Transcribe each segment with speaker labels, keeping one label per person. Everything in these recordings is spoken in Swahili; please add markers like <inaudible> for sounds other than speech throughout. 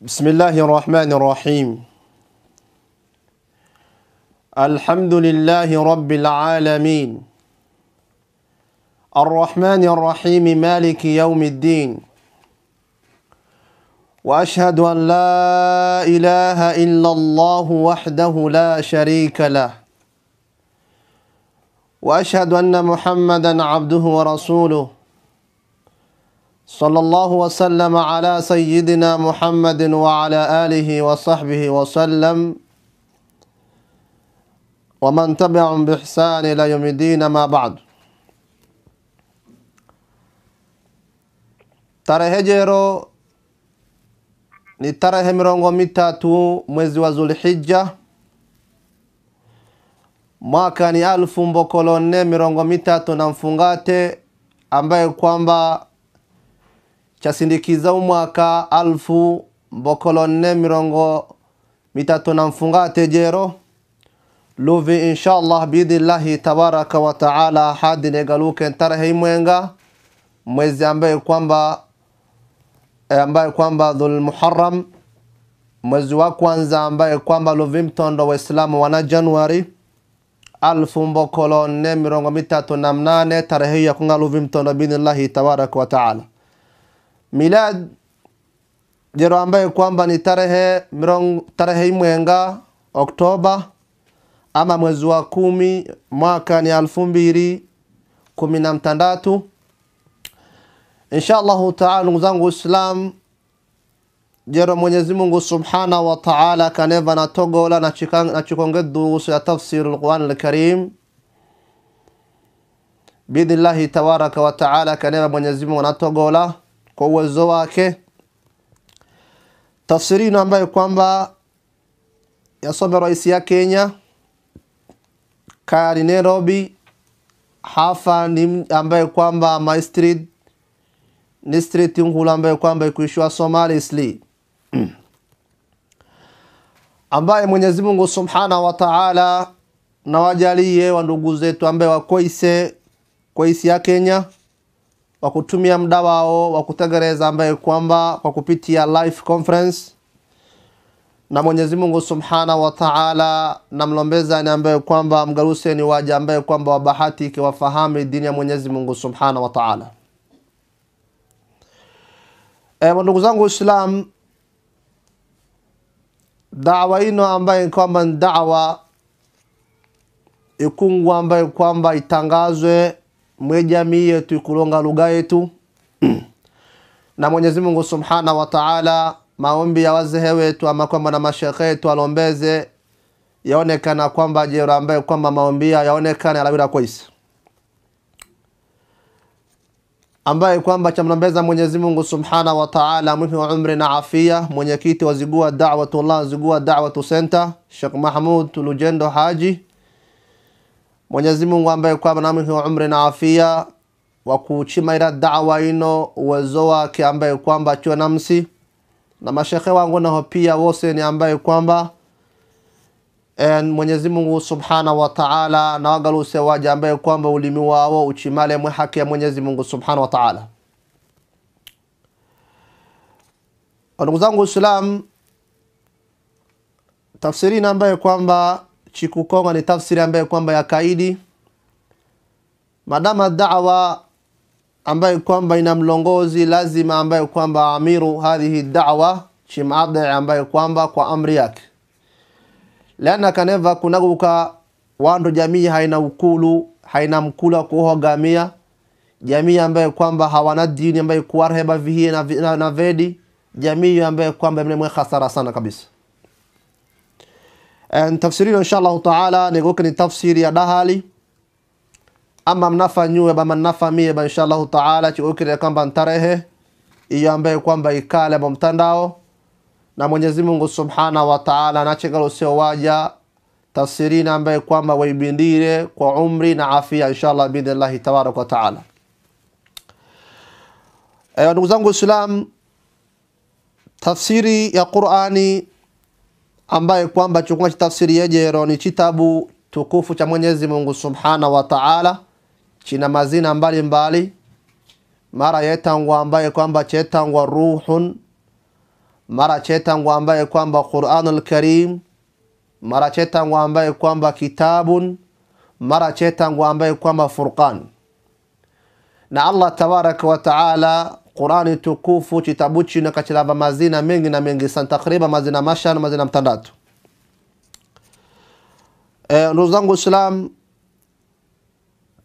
Speaker 1: بسم الله الرحمن الرحيم الحمد لله رب العالمين الرحمن الرحيم مالك يوم الدين واشهد ان لا اله الا الله وحده لا شريك له واشهد ان محمدا عبده ورسوله صلى الله وسلم على سيدنا محمد وعلى آله وصحبه وسلم ومن تبعهم بإحسان إلى يوم الدين ما بعد tarehejero ni tarehe mirongo mitatu mwezi wa Zulhijja mwaka ni alfu mbokolone mirongo mitatu na mfungate ambaye kwamba chasindikiza umwaka alfu mbokolo nne mirongo mitatu na mfunga tegero luvi inshallah biidhnillahi tabaraka wa taala hadi negaluke tarehe imwenga mwezi ambaye kwamba eh, ambaye kwamba dhulmuharam mwezi wa kwanza ambaye kwamba luvi mtondo waislamu wana januari alfu mbokolo nne mirongo mitatu na mnane tarehe ya kunga luvi mtondo biidhnillahi tabaraka wa taala milad jero ambayo kwamba ni tarehe mrongo tarehe imwenga Oktoba ama mwezi wa kumi mwaka ni alfu mbili kumi na mtandatu. Insha allahu taala, ndugu zangu Islam, jero Mwenyezi Mungu subhana wa taala kaneva na togola na chikonge durusu ya tafsiri lquran alkarim biidhnillahi tabaraka wa taala kaneva Mwenyezi Mungu na togola kwa uwezo wake tafsiri ambayo kwamba yasome rais ya Kenya Kayari Nairobi hafa ni ambaye kwamba street ni street ngula ambaye kwamba ikuishwa Somali sli <clears throat> ambaye Mwenyezi Mungu Subhanahu wa Ta'ala nawajalie wa ndugu zetu ambaye wakoise kwaisi ya Kenya wa kutumia muda wao wa kutegereza, ambaye kwamba kwa kupitia live conference na Mwenyezi Mungu Subhanahu wa Ta'ala, ni ambaye kwamba mgaruseni waja ambaye kwamba wabahati ikiwafahamu dini ya Mwenyezi Mungu Subhanahu wa Ta'ala. E, ndugu zangu Islam, dawa ino ambaye kwamba ni dawa ikungu ambaye kwamba itangazwe jamii yetu kulonga lugha yetu <clears throat> na Mwenyezi Mungu Subhanahu wa Ta'ala, maombi ya wazee wetu ama kwamba na mashekhe wetu alombeze yaonekana kwamba jera ambaye kwamba maombi yaonekana yalawira kwaisi ambaye kwamba chamlombeza Mwenyezi Mungu Subhanahu wa Ta'ala mwipi wa umri na afia. Mwenyekiti wa Zigua Da'watullah Zigua Da'watu Center Sheikh Mahmud Lujendo Haji Mwenyezi Mungu ambaye kwamba namuha umri na afia wa kuchima ila dawa ino uwezo wake ambaye kwamba akiwa namsi na mashekhe wangu naho pia wose ni ambaye kwamba Mwenyezi Mungu subhanahu wa ta'ala na wagaluse waje ambaye kwamba ulimi wao uchimale mwe haki ya Mwenyezi Mungu subhanahu wa ta'ala. Ndugu zangu Islam, tafsiri ambaye kwamba chikukonga ni tafsiri ambayo kwamba ya kaidi, madama dawa ambayo kwamba ina mlongozi lazima ambayo kwamba amiru hadhihi dawa chimada ambayo kwamba kwa amri yake lana kaneva kunaguka wando jamii haina ukulu haina mkula kuhogamia jamii ambayo kwamba hawana dini ambayo kuwarheba vihie na, na, na vedi jamii ambayo kwamba mnemwe khasara sana kabisa Eh, tafsiri hiyo insha allahu taala nigeuke ni tafsiri ya dahali ama mnafa nyue ba mnafa mie ba insha allahu taala chigeuke kamba ntarehe iyo ambaye kwamba ikale ba mtandao na Mwenyezi Mungu subhana wa taala nachegalo sio waja na ambaye kwamba waibindire kwa umri na afia inshallah biidhnillahi tabaraka wa taala. Eh, ndugu zangu Islam, tafsiri ya Qurani ambaye kwamba chukua tafsiri yejero ni kitabu tukufu cha Mwenyezi Mungu Subhana wa Ta'ala, china mazina mbalimbali mbali. mara yetangwa ambaye kwamba chetangwa ruhun, mara chetangwa ambaye kwamba Qur'anul Karim, mara chetangwa ambaye kwamba kitabun, mara chetangwa ambaye kwamba Furqan. Na Allah tabaraka wa taala qurani tukufu chitabu chino kachilava mazina mengi na mengi sana takriban mazina mashana mazina mtandatu e, ndugu zangu islam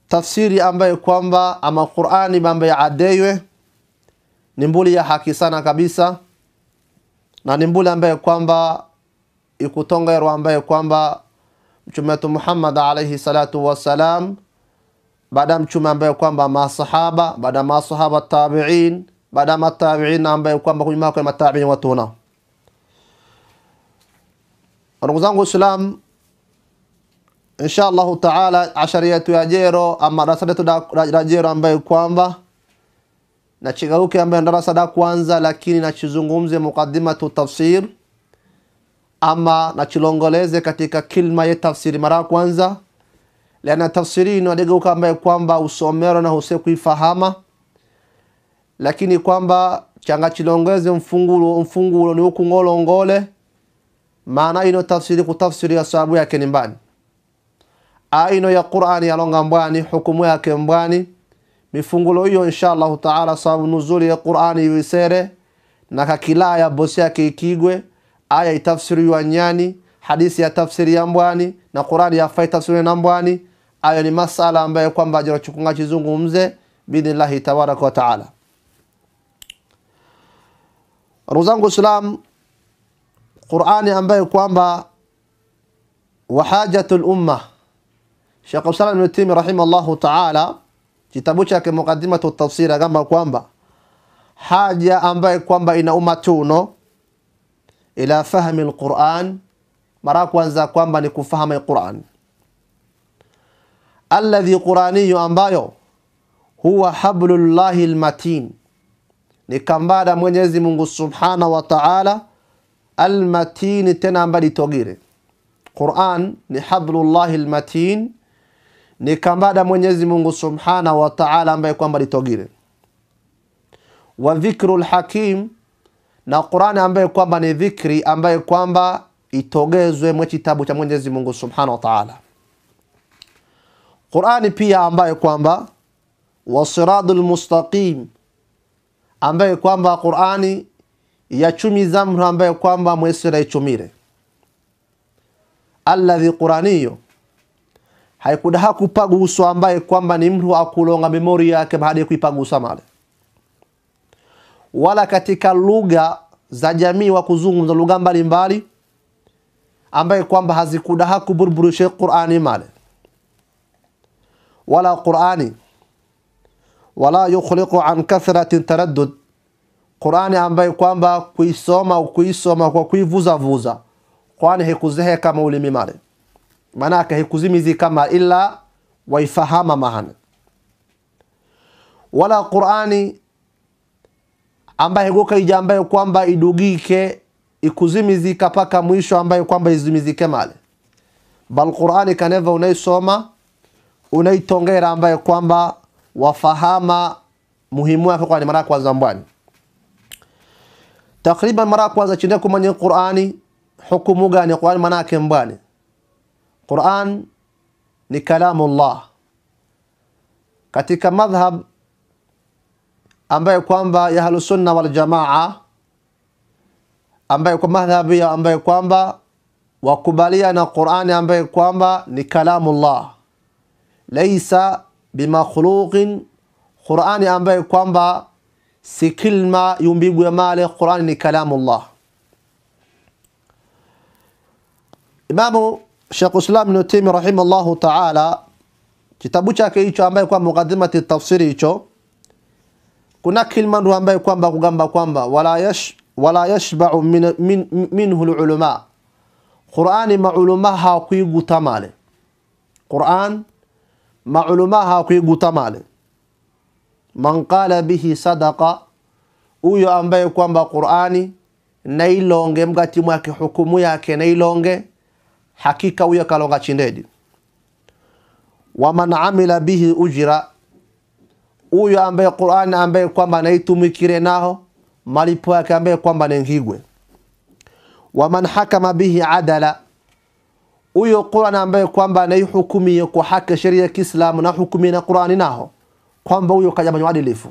Speaker 1: tafsiri ambaye kwamba ama qurani ambaye adeywe ni mbuli ya haki sana kabisa na ni mbuli ambaye kwamba ikutongerwa ambaye kwamba mtume wetu Muhammad alayhi salatu wassalam baada ya mtume ambaye kwamba masahaba, baada ya masahaba tabi'in, baada ya matabi'in ambaye kwamba kwa nyuma kwa matabi'in watu wana. Ndugu zangu Waislam, insha Allahu taala ashari yetu ya jero ama darasa letu la jero ambaye kwamba na chigauke ambaye darasa la kwanza, lakini nachizungumze muqaddimatu tafsir ama nachilongoleze katika kilma ya tafsiri mara kwanza Lana tafsiri inadegeuka ambaye kwamba usomero na huse kuifahama, lakini kwamba changa chilongeze mfungulo mfungulo ni ngolo ngole maana ino tafsiri kutafsiri ya sababu yake ni mbani a ino ya Qur'ani ya longa mbani hukumu yake mbwani mifungulo hiyo insha allahu taala sababu nuzuli ya Qur'ani iwisere na kakila ya bosi yake ikigwe aya itafsiri ya nyani hadisi ya tafsiri ya mbwani na Qur'ani ya fai tafsiri na mbwani Hayo ni masala ambayo kwamba jinachukunga chizungumze biidhnillahi tabaraka wa taala. Ndugu zangu Islam, Qurani ambayo kwamba wahajatu lumma, Sheikh Abdulsalam Ibn Taymiyyah rahimahullahu taala kitabu chake Muqaddimatu Tafsiri akamba kwamba haja ambaye kwamba ina umatuno ila fahmi lquran, mara kwanza kwamba ni kufahamu Qurani alladhi quraniyu ambayo huwa hablullahi almatin ni kambada Mwenyezi Mungu Subhana wa Ta'ala almatini tena ambaye togire Qur'an ni hablullahi almatin ni kambada Mwenyezi Mungu Subhana wa Ta'ala ambaye kwamba litogire wa dhikru alhakim na Qur'ani ambaye kwamba ni dhikri ambaye kwamba itogezwe mwe kitabu cha Mwenyezi Mungu Subhana wa Ta'ala Qur'ani pia ambayo kwamba wasiratul mustaqim ambayo kwamba Qur'ani yachumiza zamru ambaye kwamba mwesera ichumire alladhi Qur'ani hiyo haikudaha kupaguswa ambaye kwamba ni mtu akulonga memori yake baada ya kuipagusa male wala katika lugha za jamii wa kuzungumza lugha mbalimbali ambaye kwamba hazikudaha kuburburushe Qur'ani male wala Qur'ani wala yukhliqu an kathrati taraddud Qur'ani ambayo kwamba kuisoma kuisoma kwa kuivuza vuza kwani hikuzehe kama ulimi mare manake hikuzimizi kama ila waifahama mahana wala Qur'ani ambaye goka ija ambayo kwamba idugike ikuzimizika paka mwisho ambayo kwamba izimizike male bal Qur'ani kaneva unaisoma unaitongera ambaye kwamba wafahama muhimu wake ni mara kwanza mbwani takriban mara kwanza kwa kumanye Qur'ani hukumu gani Qur'an manake mbwani Qur'an ni kalamu Allah katika madhhab ambaye kwamba ya ahlu sunna wal jamaa ambaye kwa madhhabi ambaye kwamba wakubalia na Qur'ani ambaye kwamba ni kalamu Allah laisa bimakhluqin, Qurani ambaye kwamba si kilma yumbigu ya male, Qurani ni kalamullah. Imamu Sheikh Islam Ibn Taymiyyah rahimahullahu ta'ala, kitabu chake hicho ambaye kwa muqaddimati tafsiri hicho, kuna kilma ndo ambaye kwamba kugamba kwamba wala yash wala yashba'u min, min, minhu lulama, Qurani mauluma hawakuigutama ale Quran maulama hawakuiguta male. Man qala bihi sadaqa, huyo ambaye kwamba Qur'ani nailonge mgati mwake hukumu yake nailonge, hakika huyo kalonga chindedi. Waman amila bihi ujira, huyo ambaye Qur'ani ambaye kwamba naitumikire naho malipo yake ambaye kwamba nengigwe. Waman hakama bihi adala huyo Qur'an ambaye kwamba anaihukumia kwa haki sheria ya Kiislamu na hukumi na Qur'ani nao kwamba huyo kajafanya uadilifu.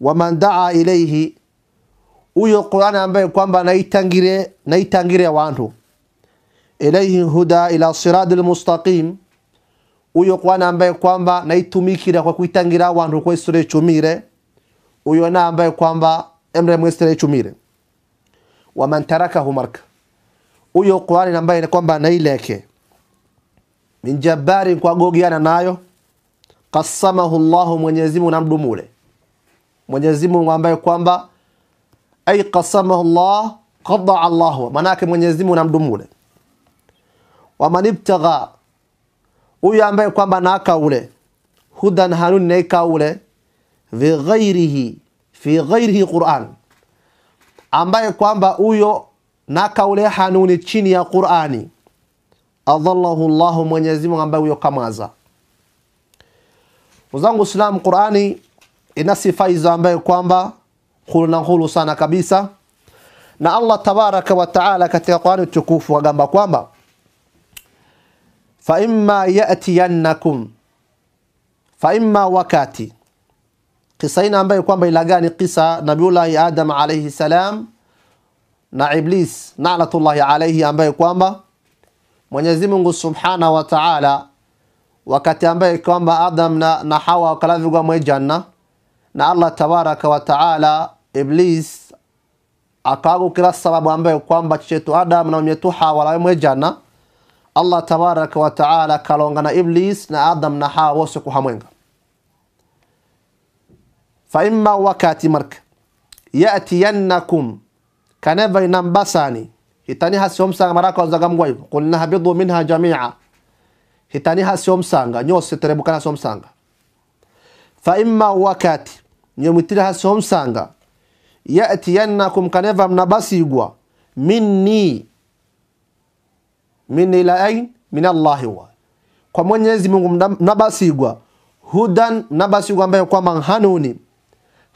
Speaker 1: man daa ilayhi huyo Qur'an ambaye kwamba naitangire naitangire watu ilayhi huda ila siratil mustaqim, huyo Qur'an ambaye kwamba naitumikira kwa kuitangira watu kwa isire chumire, huyo na ambaye kwamba emre mwestere chumire. wa man tarakahu marka huyo Qur'ani ambaye kwamba anaileke min jabari kwa gogiana nayo qasamahu llahu Mwenyezi Mungu namdumule Mwenyezi Mungu ambaye kwamba ay qasamahu Allah qada Allahu manake Mwenyezi Mungu namdumule wa manibtagha huyo ambaye kwamba naka ule hudan hanun naika ule fi ghairihi fi ghairihi Qur'an ambaye kwamba huyo na kaule hanuni chini ya Qur'ani adhallahu Allahu Mwenyezi Mungu ambaye huyo kamaza Wazangu Islam Qur'ani ina sifa hizo ambayo kwamba hulu na hulu sana kabisa na Allah tabaraka wa taala katika Qur'ani tukufu agamba kwamba fa imma yatiyannakum fa imma wakati kisa ina ambayo kwamba ilagani gani kisa Nabiullah Adam alayhi salam na Iblis laanatullahi alaihi, ambaye kwamba Mwenyezi Mungu subhanahu wa taala wakati ambaye kwamba Adam na, na Hawa wakalavigwa mwe janna na Allah tabaraka wa taala Iblis akagukira sababu ambaye kwamba chichetu Adam na mwenyetu Hawa lawe mwe janna Allah tabaraka wa taala akalonga na Iblis na Adam na Hawa wose kuhamwenga fa imma wakati marka yatiyannakum kaneva inambasani hitaniha siomsanga mara kwanza kamgwa hivyo kulna habidhu minha jamia hitaniha siomsanga nyose terebukana somsanga fa imma wakati nyomwitiriha siomsanga yatiyannakum kaneva mnabasigwa minni minni ila ayn min Allah huwa kwa mwenyezi mungu mnabasigwa hudan mnabasigwa ambaye kwamba hanuni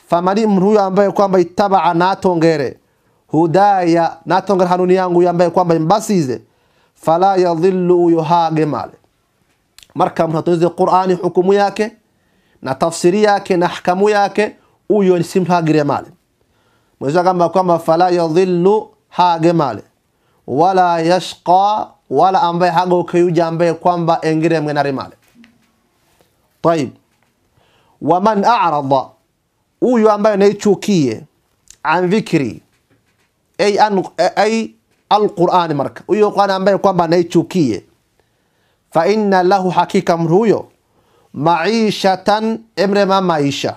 Speaker 1: famali mruyo ambaye kwamba itabaa natongere hudaya natongera hanuni yangu yambaye kwamba mbasize fala yadhillu uyo hage male marka mtu atuize Qur'ani hukumu yake na tafsiri yake na hakamu yake huyo ni simtu hagire male mweza kama kwamba fala yadhillu hage male wala yashqa wala ambaye hago kuyuja ambaye kwamba engire mwenare male طيب waman a'rada huyo ambaye naichukie an dhikri ay e- alqurani marka huyo qurani ambaye kwamba anaichukie fa inna lahu hakika mru huyo maishatan emrema maisha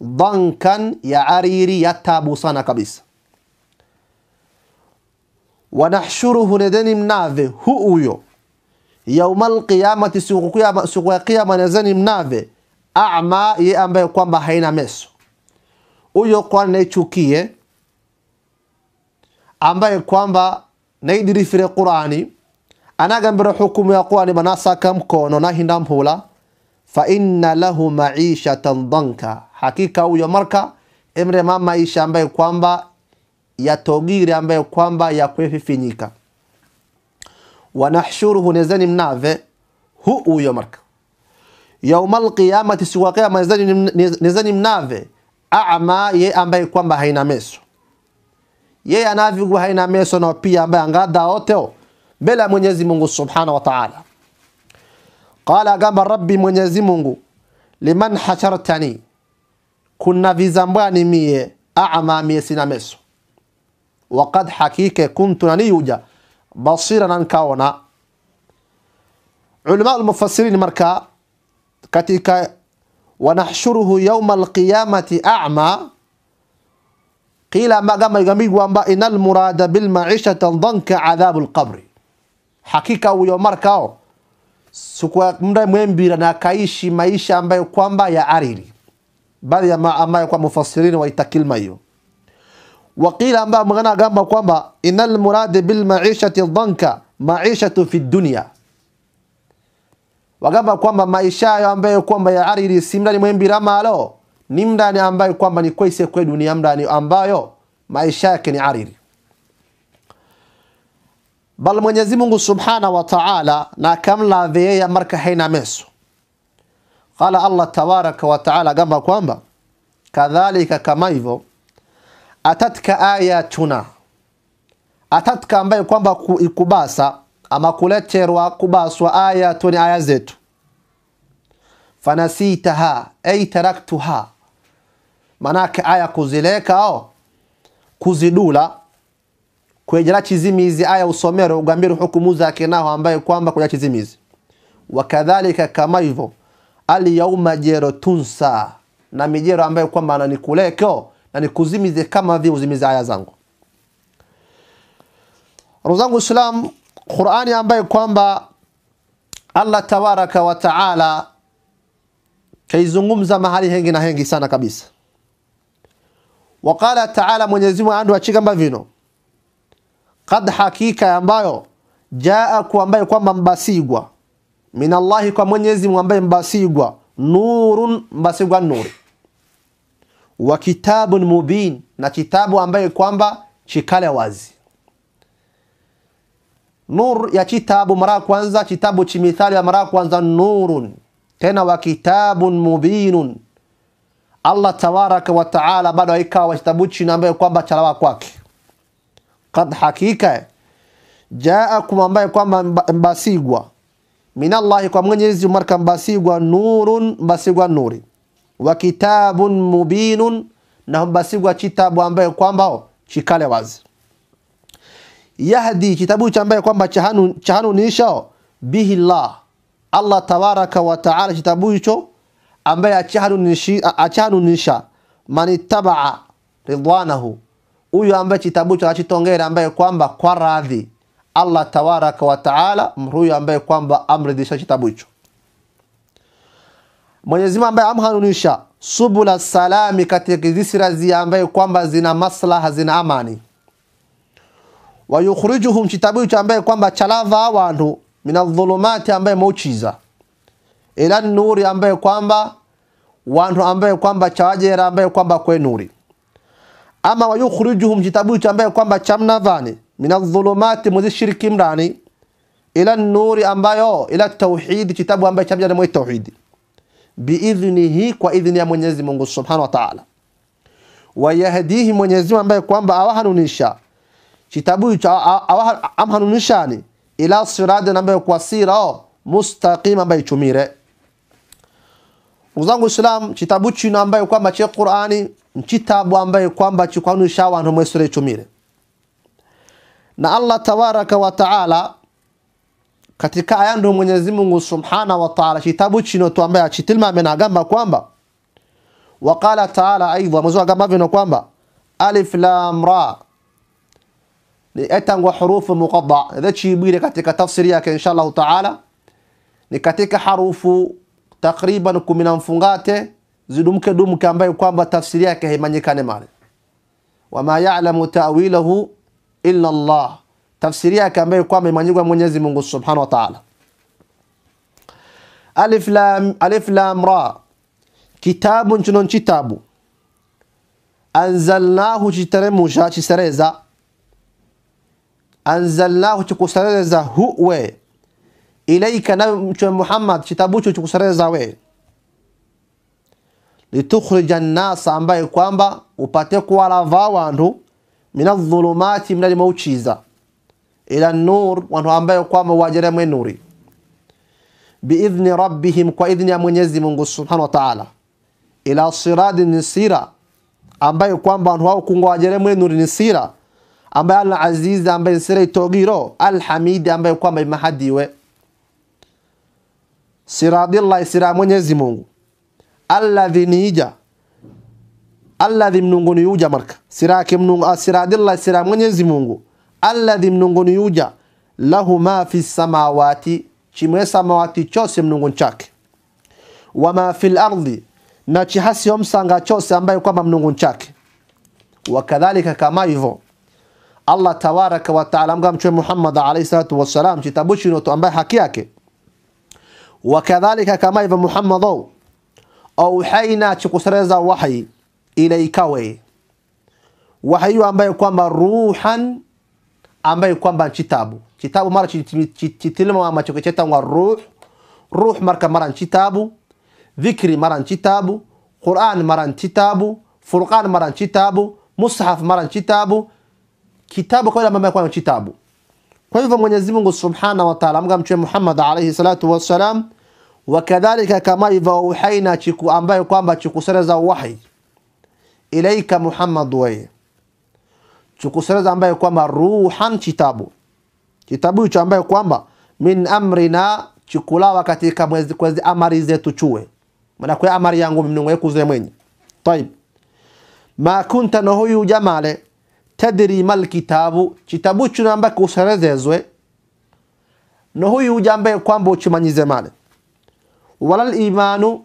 Speaker 1: dankan ya ariri ya tabu sana kabisa wanahshuruhu nezeni mnave hu huyo yauma alqiyamati siku ya kiyama nezeni mnave ama ye ambaye kwamba haina meso huyo kwani naichukie ambaye kwamba naidirifire qur'ani anagambira hukumu ya qur'ani banasaka mkono nahinda mpula fa inna lahu ma'ishatan danka hakika huyo marka emre maisha ambaye kwamba yatogire ambaye kwamba yakwefifinyika wanahshuruhu nezeni mnave hu huyo marka yaumal qiyamati siku ya qiyama nezeni mnave ama ye ambaye kwamba haina meso yeye anavigwa haina meso na pia ambaye angada oteo mbele ya Mwenyezi Mungu Subhanahu wa Ta'ala. Qala gamba Rabbi Mwenyezi Mungu liman hashartani kuna vizambwani mie aama mie sina meso waqad hakika kuntu naniyuja basira nankaona Ulama al-mufassirin marka katika wanahshuruhu yawma al-qiyamati a'ma Qila magamba igambia kwamba inal murada bil ma'ishati dhanka adhabul qabri. Hakika huyo markao sikuwa mda mwembira na akaishi maisha ambayo kwamba ya ariri. Baadhi ya ambayo kwa mufasirini waitakilma hiyo. Waqila ambayo mgana gamba kwamba inal murada bil ma'ishati dhanka fi dunya. Wagamba kwamba maisha hayo ambayo kwamba ya ariri simdani mwembira malo ni mdani ambaye kwamba ni kwaise kwedu ni mdani ambayo maisha yake ni ariri bal Mwenyezi Mungu Subhana wa Ta'ala na kamlave yeye marka haina meso. Qala Allah tabaraka wa Ta'ala gamba kwamba kadhalika kama hivyo atatka ayatuna atatka ambaye kwamba ikubasa ama kuleterwa kubaswa ayatuni aya zetu fanasitaha ay taraktuha manake aya kuzileka ao oh, kuzidula kwejera chizimizi aya usomero ugambire hukumu zake naho ambaye kwamba kuja chizimizi wakadhalika kama hivyo ali yauma jero tunsa na mijero ambaye kwamba ananikuleko oh, na nikuzimize kama vile uzimize aya zangu Ruzangu Islam Qur'ani ambaye kwamba Allah tabaraka wa taala kaizungumza mahali hengi na hengi sana kabisa Waqala taala, Mwenyezi Mungu andu achikamba vino kad hakika ambayo jaaku, ambaye kwamba mbasigwa minallahi, kwa Mwenyezi Mungu ambaye mbasigwa nurun, mbasigwa nuri wa kitabun mubin, na kitabu ambaye kwamba chikale wazi. Nur ya kitabu mara kwanza, kitabu chimithali ya mara kwanza, nurun tena wa kitabun mubinun Allah tabaraka wa taala bado haikawa kitabu china ambaye kwamba chalawa kwake kad hakika jaakum ambaye kwamba mbasigwa minallahi kwa mwenyezi marka mbasigwa nurun mbasigwa nuri wa kitabun mubinun na mbasigwa chitabu ambaye kwamba chikale wazi yahdi kitabu cha ambaye kwamba chahanu nisha bihi Allah Allah tabaraka wa taala kitabu hicho ambaye achanunisha manitabaa ridwanahu, huyo ambaye kitabu cho achitongera, ambaye kwamba kwa radhi Allah tabaraka wa taala, huyo ambaye kwamba amridhisha kitabu hicho Mwenyezi Mungu ambaye amhanunisha subula salami katika zisirazi ambaye kwamba zina maslaha zina amani, wayukhrijuhum kitabu hicho ambaye kwamba chalava abantu minadhulumati ambaye mauchiza ila ni nuri ambaye kwamba wantu ambaye kwamba chawajera ambaye kwamba kwe nuri ama wayukhrijuhum kitabu cha ambaye kwamba chamnavani minadhulumati muzishiriki mrani ila nuri ambayo ila tauhidi kitabu ambaye chamja na tauhidi biidhnihi, kwa idhni ya Mwenyezi Mungu Subhanahu wa Ta'ala. Wayahdihi, Mwenyezi Mungu ambaye kwamba awahanunisha kitabu cha amhanunishani ila siradi ambayo kwa sira mustaqima ambayo chumire ndugu zangu islam kitabu chino ambayo kwamba cha qurani nchitabu ambayo kwamba chikwanu shawa antu mwesore chumire na allah tabaraka wa taala katika aya ndo Mwenyezi Mungu subhana wa Ta'ala kitabu chino tu ambaye achitilmame na agamba kwamba waqala ta'ala aidha mwezo agamba vino kwamba alif lam ra ni etangwa hurufu muqadda dhachi chibire katika tafsiri yake inshallah ta'ala ni katika harufu takriban na mfungate zidumke dumke ambaye kwamba tafsiri yake haimanyikane male wama ya'lamu ta'wilahu illa Allah tafsiri yake ambayo kwamba imanyikwa Mwenyezi Mungu Subhanahu wa Ta'ala alif lam alif lam ra kitabu chino chitabu anzalnahu chiteremusha chisereza anzalnahu chikusereza huwe ilaika na mtume Muhammad kitabu kitabucho chukusereza wewe litukhrija nnasa ambaye kwamba upate kuwalava wantu minadhulumati mnalima uchiza ila nur wantu ambaye kwamba wajere mwe nuri biidhni rabbihim kwa idhni ya Mwenyezi Mungu subhanahu wa ta'ala ila siradi nisira ambaye kwamba wantu hao kungo wajere mwe nuri nisira ambaye al aziz ambaye sira itogiro al hamid ambaye kwamba imahadiwe siradillahi sira Mwenyezi Mungu alladhi niija alladhi mnunguni yuja marka sirake mnungu ah, siradillah sira Mwenyezi Mungu alladhi mnunguni yuja lahu ma fi samawati chimwe samawati chose mnungun chake wama fi ardi na chihasi omsanga chose ambaye kwamba mnungun chake wakadhalika kama hivyo Allah tabaraka wa taala mgamchwe Muhammad alayhi salatu wassalam chitabushi ambaye haki yake wakadhalika kama hivyo muhammadow auhaina chikusereza wahi ilaikawe wahi hiyo ambaye kwamba ruhan ambaye kwamba chitabu chitabu mara chitilima ama chikichetangwa ruh ruh marka mara chitabu dhikri mara chitabu qur'an mara chitabu furqan mara chitabu mushaf mara chitabu kitabu kwa mambo kwa chitabu kwa hivyo Mwenyezi Mungu Subhanahu wa Ta'ala, mgamchwe Muhammad alayhi salatu wassalam wakadhalika kama hivyo auhaina chiku ambayo kwamba chikusereza wahi ilaika muhammad weye chikusereza ambayo kwamba ruhan chitabu kitabu hicho ambayo kwamba min amrina chikulawa katika mwezi kwezi amari zetu chue maana kwa amari yangu mnungu mnungwe kuze mwenye taib ma kunta na huyu jamale tadri mal kitabu kitabu chuno ambako userezezwe na huyu jambe kwamba uchimanyize male wala imanu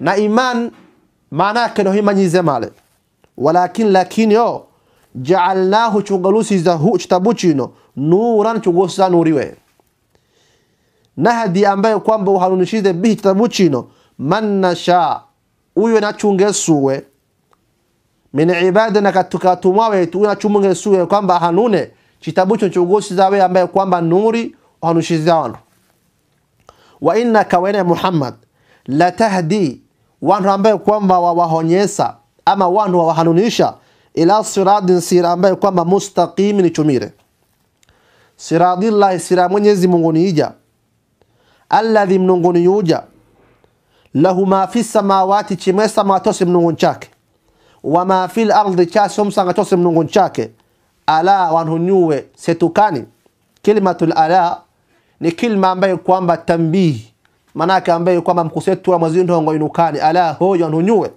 Speaker 1: na iman maana yake no himanyize male walakin lakini yo jaalnahu chugalusi za hu nuran chugosa nuriwe nahdi ambaye kwamba uhanunishize bihi chitabu chino mannasha uyo nachungesuwe min ibadana ibadina katukatumwawetu uyo nachumngesuwe kwamba hanune chitabucho chino chugosi zawe ambaye kwamba nuri uhanushize wa innaka wene Muhammad latahdi wanu ambaye kwamba wawahonyesa ama wanu wawahanunisha ila siradin sira ambaye kwamba mustaqimi ni chumire siradillahi sira mwenyezi mungu niija alladhi mnunguni yuja lahu ma fi samawati chimesa matose mnungun chake wa ma fil ardi chase omsanga chake ala wanhunyuwe setukani kilimatul ala ni kilma ambayo kwamba tambihi manake ambayo kwamba mkusetura mwezi ndongo inukani ala hoyo nunyue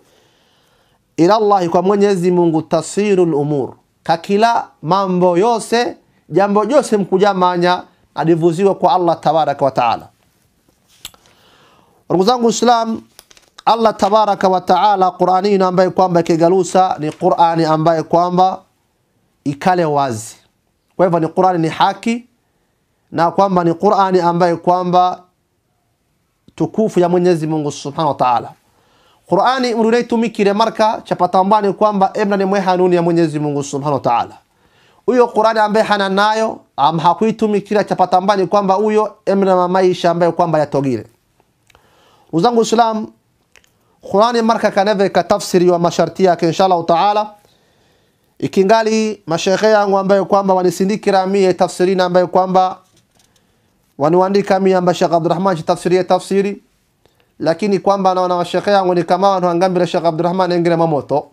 Speaker 1: ila Allah kwa Mwenyezi Mungu tasiru umur kakila mambo yose jambo jose manya adivuziwa kwa Allah tabaraka wa taala. Ndugu zangu Islam, Allah tabaraka wa taala Qurani hino ambayo kwamba ikigalusa ni Qurani ambayo kwamba ikale wazi. Kwa hivyo ni Qurani ni haki na kwamba ni Qur'ani ambayo kwamba tukufu ya Mwenyezi Mungu Subhanahu wa Ta'ala. Qur'ani mrunaitumikire marka chapatambani kwamba ebna ni mwehanuni ya Mwenyezi Mungu Subhanahu wa Ta'ala. Uyo Qur'ani ambaye hana nayo am hakuitumikira chapatambani kwamba uyo emna maisha ambayo kwamba yatogire. Uzangu Islam Qur'ani marka kaneve katafsiri wa masharti yake inshallah Ta'ala. Ikingali mashekhe yangu ambayo kwamba wanisindikira mie tafsirina ambayo kwamba wanuandika mi amba Sheikh Abdurrahman chitafsirie tafsiri lakini kwamba na wana washekhe yangu ni kama wanaangambira Sheikh Abdurrahman ingine mamoto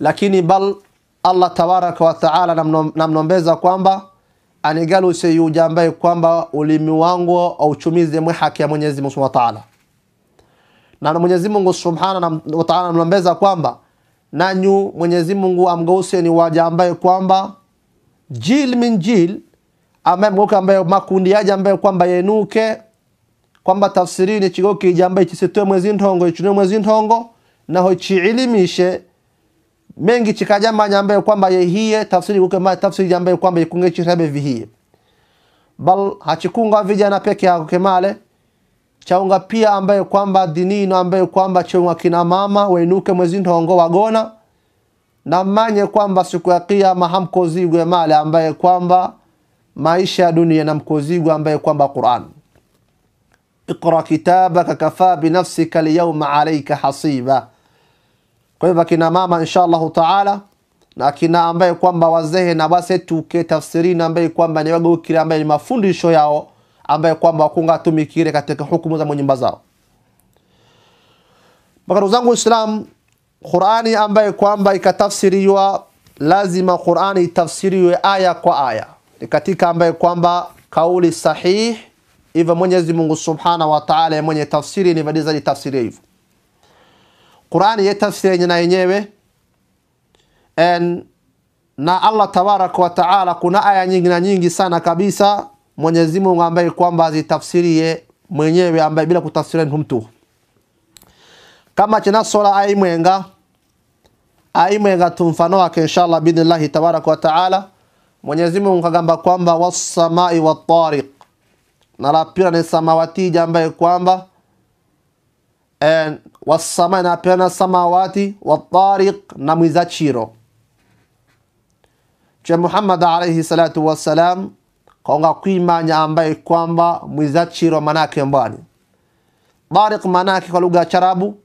Speaker 1: lakini bal Allah tabaraka wa taala namnombeza kwamba anigalu yuja ambaye kwamba ulimi wangu auchumize mwe haki ya Mwenyezi Mungu wa taala na Mwenyezi Mungu subhanahu wa taala namlombeza kwamba nanyu Mwenyezi Mungu amgauseni waja ambaye kwamba jil min jil amemwoka ambaye makundi yaje ambaye kwamba yenuke kwamba tafsiri ni kigo kije ambaye kisetoe mwezi ntongo chune mwezi ntongo na naho chiilimishe mengi chikajamanya ambaye kwamba yehiye tafsiri kuke ma tafsiri ambaye kwamba ikunge chirebe vihie bal hachikunga vijana peke yako kemale chaunga pia ambaye kwamba dinino ambaye kwamba chaunga kina mama wenuke mwezi ntongo wagona na manye kwamba siku ya kiyama hamkozigwe male ambaye kwamba maisha ya dunia na mkozigo ambaye kwamba Qur'an iqra kitabaka kafa binafsika alyawma alayka hasiba. Kwa hivyo akina mama insha Allahu taala na akina ambaye kwamba wazee na basi tuke tafsirini ambaye kwamba ni wago kile ambaye ni mafundisho yao ambaye kwamba wakunga tumikire katika hukumu za mwenye zao. Bakaru zangu Islam, Qur'ani ambaye kwamba ikatafsiriwa lazima Qur'ani itafsiriwe aya kwa aya ni katika ambaye kwamba kauli sahih hivyo Mwenyezi Mungu Subhanahu wa Ta'ala mwenye tafsiri ni ni tafsiri hivyo Qur'ani ye tafsiri na yenyewe en na Allah tabarak wa taala kuna aya nyingi na nyingi sana kabisa Mwenyezi Mungu ambaye kwamba azitafsirie mwenyewe ambaye bila kutafsiria ni mtu kama china sura aimwenga aimwenga tumfano wake inshallah bidnillahi tabarak wa taala Mwenyezi Mungu kagamba kwamba wassamai watariq, na la pira ni samawati ija ambaye kwamba eh, wassamai na samawati watariq na mwizachiro che Muhammad alayhi salatu wassalam konga kwimanya ambaye kwamba mwizachiro manake mbani tariq manake kwa lugha ya Charabu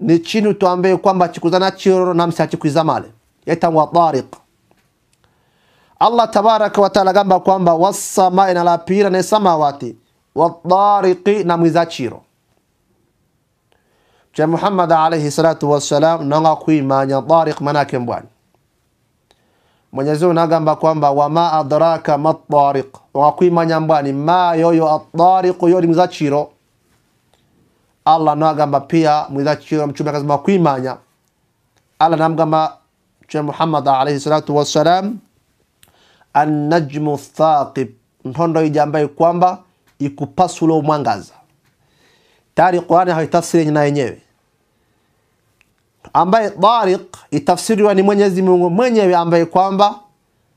Speaker 1: ni chini tu ambaye kwamba chikuzana chiro na msachikuzamale achikwiza male tariq Allah tabaraka wa taala agamba kwamba wassamai na la pira ne samawati watariqi na mwizachiro cha Muhammad alayhi salatu wassalam nonga kuimanya tariq manake mbwani Mwenyezi Mungu agamba kwamba wama adraka matariq wakuimanya mbwani ma yoyo atariq yori mwizachiro Allah no agamba pia mwizachiro mchumba akasema kuimanya Allah namgamba cha Muhammad alayhi salatu wassalam annajmu thaqib, ntondo ija ambayo kwamba ikupasula umwangaza. Tayari Qurani haitafsiri na yenyewe, ambaye Tariq itafsiriwa ni Mwenyezi Mungu mwenyewe ambaye kwamba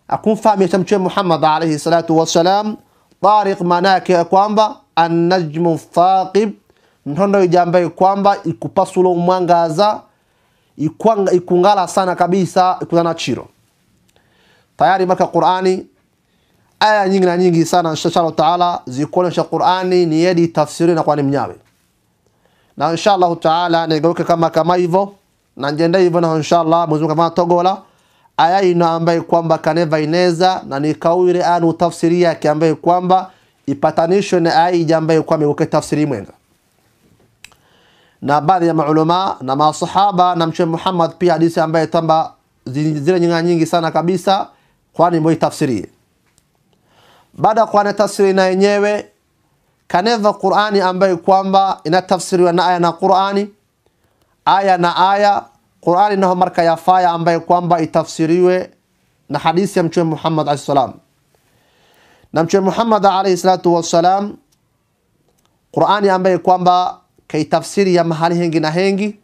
Speaker 1: akumfahamisha Mtume Muhammad alayhi salatu wassalam. Tariq maana yake kwamba annajmu thaqib, ntondo ija ambayo kwamba ikupasula umwangaza, ikungala sana kabisa, ikuzana chiro tayari marka Qur'ani aya nyingi na nyingi sana inshallah taala zikuonesha Qur'ani ni yedi tafsiri na kwani mnyawe na inshallah taala nigeuke kama kama hivyo na njenda hivyo na inshallah mwezi kama togola aya ina ambaye kwamba kaneva ineza na nikauire anu tafsiri yake ambaye kwamba ipatanishwe na aya ambaye kwamba uke tafsiri mwenza na baadhi ya maulama na masahaba na mshe Muhammad pia hadithi ambaye tamba zile nyingi nyingi sana kabisa kwani muitafsirie baada ya kuwa tafsiri na yenyewe kaneva Qur'ani ambayo kwamba inatafsiriwa na aya na Qur'ani aya na aya Qur'ani naho marka yafaya ambayo kwamba itafsiriwe na hadithi ya mtume Muhammad alayhi salam na mtume Muhammad alayhi salatu wassalam Qur'ani ambayo kwamba kaitafsiri ya mahali hengi na hengi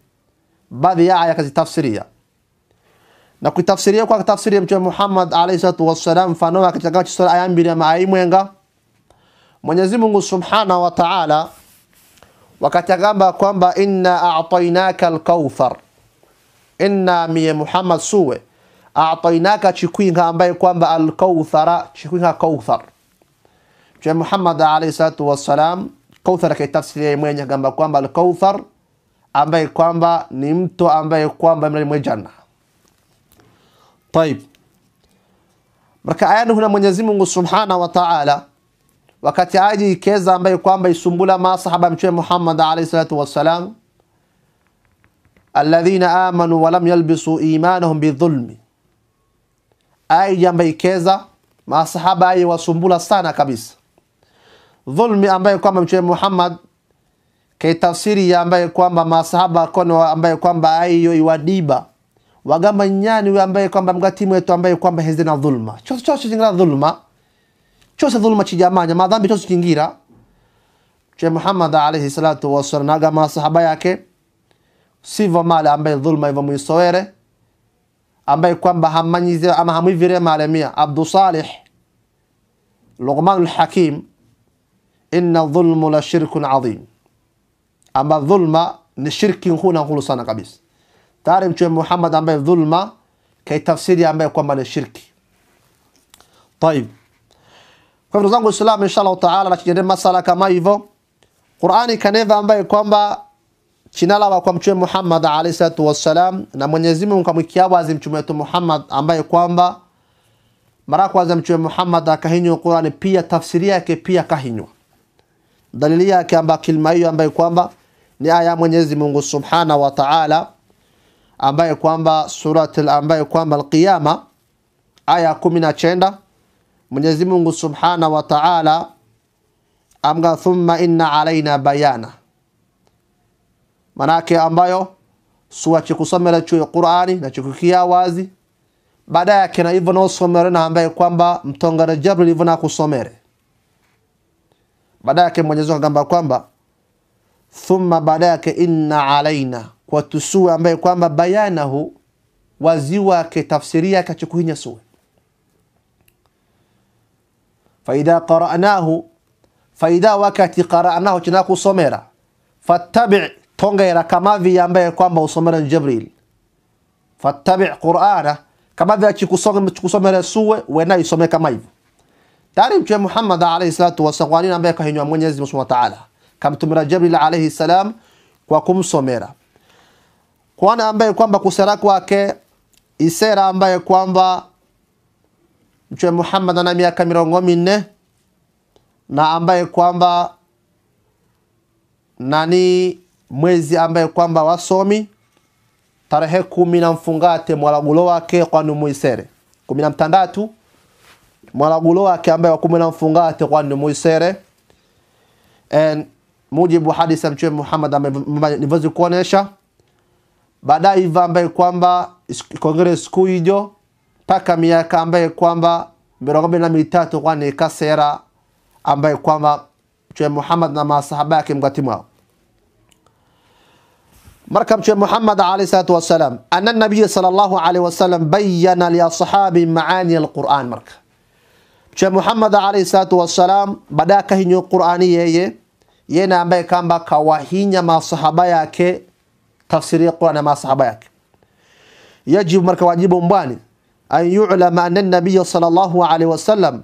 Speaker 1: baadhi ya aya kazitafsiria na kuitafsiria kwa tafsiri ya Mtume Muhammad alayhi salatu wassalam, mfano wake cha sura aya mbili ya maimwenga Mwenyezi Mungu Subhanahu wa Ta'ala wakati agamba kwamba inna a'tainaka al-kauthar, inna miye Muhammad suwe a'tainaka chikwinga ambaye kwamba al-kauthara chikwinga kauthar. Mtume Muhammad alayhi salatu wassalam kauthar kaitafsiria mwenye gamba kwamba al-kauthar ambaye kwamba ni mto ambaye kwamba mlimwe janna Taib. Marka ayani huna Mwenyezi Mungu Subhanahu wa Ta'ala wakati aje ikeza ambayo kwamba isumbula masahaba mtume Muhammad alayhi salatu wassalam alladhina amanu wa lam yalbisu imanahum bidhulmi aya jambo ikeza masahaba aje wasumbula sana kabisa dhulmi ambayo kwamba mtume Muhammad kaitafsiri ya ambayo kwamba masahaba kono ambayo kwamba aiyo iwadiba wagamba nyani huyo ambaye kwamba mga timu yetu ambaye kwamba hezina dhulma chose chose chingira dhulma chose dhulma chijamanya madhambi chose chingira che Muhammad alayhi salatu wassalam naga masahaba yake sivyo male ambaye dhulma hivyo muisowere ambaye kwamba hamanyize ama hamwivire male mia Abdul Salih Luqman al-Hakim inna dhulmu la shirkun adhim ama dhulma ni shirki nkuna nkulu sana kabisa tayari mtume Muhammad ambaye dhulma kaitafsiri ambaye kwamba ni shirki. Tayib, Kwa hivyo zangu Islam inshallah taala na kijende masala kama hivyo. Qur'ani kaneva ambaye kwamba chinalawa kwa mtume Muhammad alayhi salatu wassalam na Mwenyezi Mungu wazi mtume wetu Muhammad ambaye kwamba mara kwanza mtume Muhammad akahinywa Qur'ani pia tafsiri yake pia kahinywa. Dalili yake amba kilma hiyo ambaye kwamba ni aya ya Mwenyezi Mungu Subhanahu wa Ta'ala ambaye kwamba suratul ambaye kwamba alqiyama aya ya kumi na chenda Mwenyezi Mungu subhana wa taala amga thumma inna alaina bayana, manake ambayo sura chikusomera chuo Qur'ani na chikukia wazi yake na hivyo naosomere na ambaye kwamba na jabri hivyo na kusomere baada yake Mwenyezi Mungu akagamba kwamba thumma baada yake inna alaina watu suwe ambaye kwamba bayanahu waziwake tafsiri yake achokuhinya suwe faidha qara'nahu faidha wakati qara'nahu chinakusomera fattabi' tongaira kama vile ambaye kwamba usomera Jibril fattabi' qur'ana kama vile achikusoma chikusomera suwe wena isome kama hivyo tari mtume Muhammad alayhi salatu wasallam ambaye kahinywa Mwenyezi Mungu Subhanahu wa Ta'ala kamtumira Jibril alayhi salam kwa kumsomera Yohana ambaye kwamba kusera kwake isera ambaye kwamba mtume Muhammad ana miaka mirongo minne na ambaye kwamba nani mwezi ambaye kwamba wasomi tarehe kumi na mfungate mwalagulo wake kwanu muisere kumi na mtandatu mwalagulo wake ambaye wakumi na mfungate kwanu muisere and mujibu hadisa mchwe Muhammad ambaye nivyozi kuonesha baadaye Eva ambaye kwamba ikongere siku hiyo mpaka miaka ambaye kwamba mirongo mbili na mitatu kwani kasera ambaye kwamba mtume Muhammad na masahaba yake mgatimao مركب شيخ محمد عليه الصلاة والسلام أن النبي صلى الله عليه وسلم بين لأصحابه معاني القرآن مركب شيخ محمد عليه الصلاة والسلام بدأ كهنيو قرآنية ينا أمبي كamba kawahinya masahaba yake تفسير القرآن مع الصحابة yake يجب marka wajibu mbani an yu'lama anna nabiy sallallahu alayhi wasallam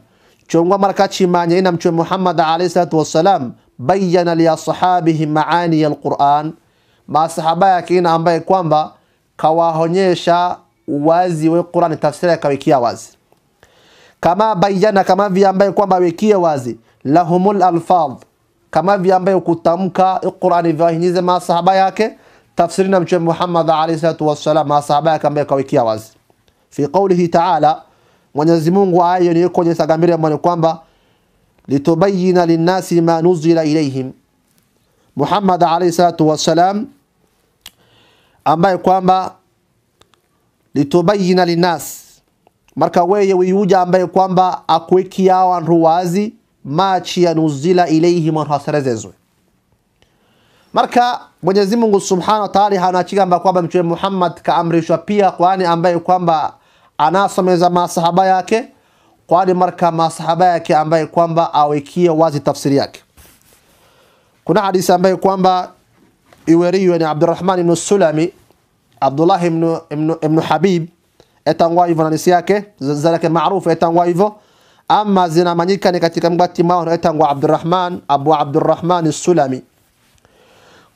Speaker 1: chongwa marka chimanya ina mtume Muhammad alayhi salatu wasalam bayyana li ashabihi maani alquran masahaba yake ina ambaye kwamba kawaonyesha uwazi wa Qur'an tafsiri akawekia wazi kama bayana kama vile ambaye kwamba awekie wazi lahumul alfadh kama vile ambaye kutamka Qur'an vile masahaba yake tafsiri na mtume Muhammad alayhi salatu wassalam masahaba yake ambaye kawikia wazi fi qawlihi ta'ala Mwenyezi Mungu ayo ni kwenye sagambira mwana kwamba litubayyana linnasi ma nuzila ilayhim Muhammad alayhi salatu wassalam ambaye kwamba litubayina linnas marka weye wiyuja ambaye kwamba akweki yawantu wazi machi nuzila ilayhim arhaserezezwe Marka Mwenyezi Mungu Subhanahu wa Ta'ala anachigamba kwamba Mtume Muhammad kaamrishwa pia kwani ambaye kwamba anasomeza masahaba yake kwani marka masahaba yake ambaye kwamba awekie wazi tafsiri yake. Kuna hadithi ambaye kwamba iweriwe ni Abdurrahman ibn Sulami Abdullah ibn, ibn, ibn Habib etangwa hivyo na nisi yake zake maarufu etangwa hivyo ama zinamanyika ni katika mbati mao etangwa Abdurrahman Abu Abdurrahman Sulami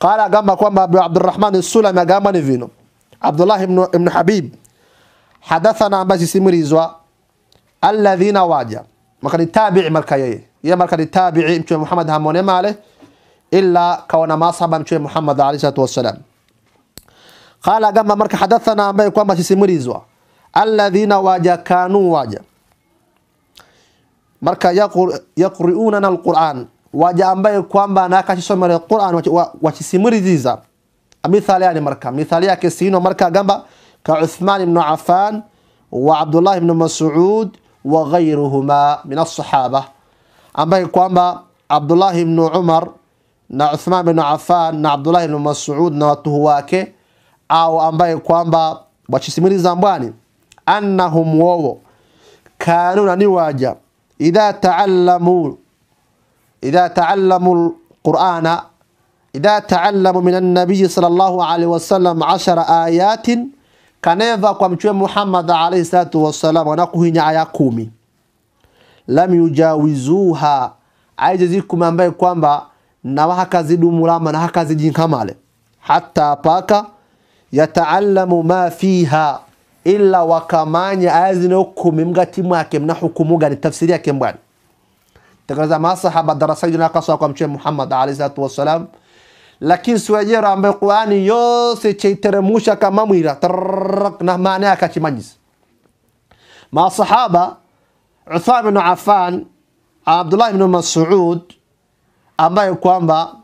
Speaker 1: Qala agamba kwamba Abdurrahman As-Sulami agamba ni vino. Abdullah ibn, ibn Habib hadathana ambaye sisimulizwa alladhina waja makani tabi'i marka yeye yeye marka ni tabi'i mtume Muhammad hamone male illa kaona masaba mtume Muhammad alayhi salatu wassalam qala agamba marka hadathana ambaye kwamba sisimulizwa alladhina waja kanu waja marka yaqri'una alquran waja ambaye kwamba nakashisomera Qur'an wachisimuririza mithali yani marka mithali yake sino marka gamba ka Uthman ibn Affan wa Abdullah ibn Mas'ud wa ghayruhuma min as-sahaba ambaye kwamba Abdullah ibn Umar na Uthman ibn Affan na Abdullah ibn Mas'ud na watu wake au ambaye kwamba wachisimiriza mbwani annahum wawo kanuna ni waja idha taallamu إذا تعلموا القرآن إذا تعلموا من النبي صلى الله عليه وسلم عشر آيات kaneva kwa mtume Muhammad alayhi salatu wassalam wanakuhinya aya kumi lam yujawizuha aje zikuma ambaye kwamba na hakazidumulama na hakazijinkamale hata paka yataalamu ma fiha illa wakamanya aya zino kumi mgati mwake mna hukumuga ni tafsiri yake mbwani Tengeneza masahaba darasani kaswa kwa Mtume Muhammad alayhi salatu wasalam, lakini siwejera ambaye Qur'ani yose chaiteremusha kama mwira na maana yake achimanyiza masahaba Uthman ibn Affan, Abdullah ibn Mas'ud ambaye kwamba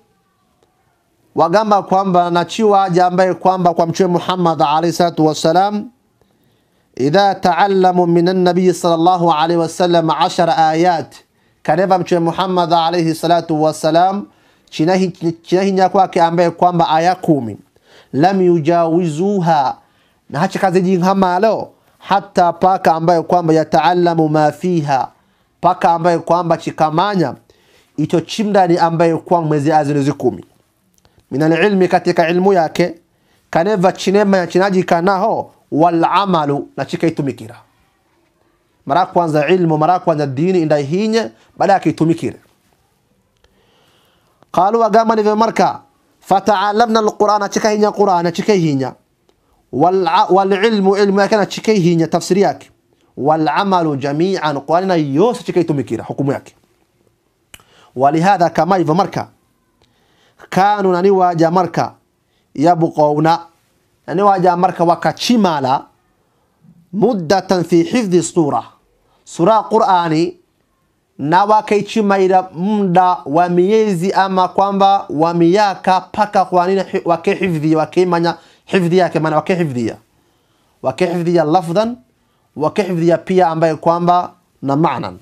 Speaker 1: wagamba kwamba nachiwa aja ambaye kwamba kwa Mtume Muhammad alayhi salatu wasalam idha taallamu min an-nabiy sallallahu alayhi wasallam 10 ayat kaneva mtume Muhammad alayhi salatu wassalam chinahinya kwake ambaye kwamba aya kumi lam yujawizuha na hacha hata paka ambayo kwamba yataalamu ma fiha paka ambayo kwamba chikamanya icho chimdani ambaye kwa mwezi azinozi kumi minal ilmi katika ilmu yake kaneva chinemanya chinajikanaho walamalu na chikaitumikira mara kwanza ilmu mara kwanza dini hinye baada kitumikire qalu agama ni marka fataalamna alqur'ana chikahinya qur'ana chikahinya wal ilmu ilmu yakana chikahinya tafsiri yake wal amalu jami'an qur'ana yose itumikira hukumu yake walihadha kama hivyo marka kanu nani waja marka yabqauna nani waja marka wakachimala مدة fi حفظ surah sura Qur'ani na maida muda wa miezi ama kwamba wa miaka paka kwa nini wakihifdhia wakaimanya hifdhi yake maana wakihifdhia wakihifdhia lafdhan wakihifdhia pia ambaye kwamba na maanan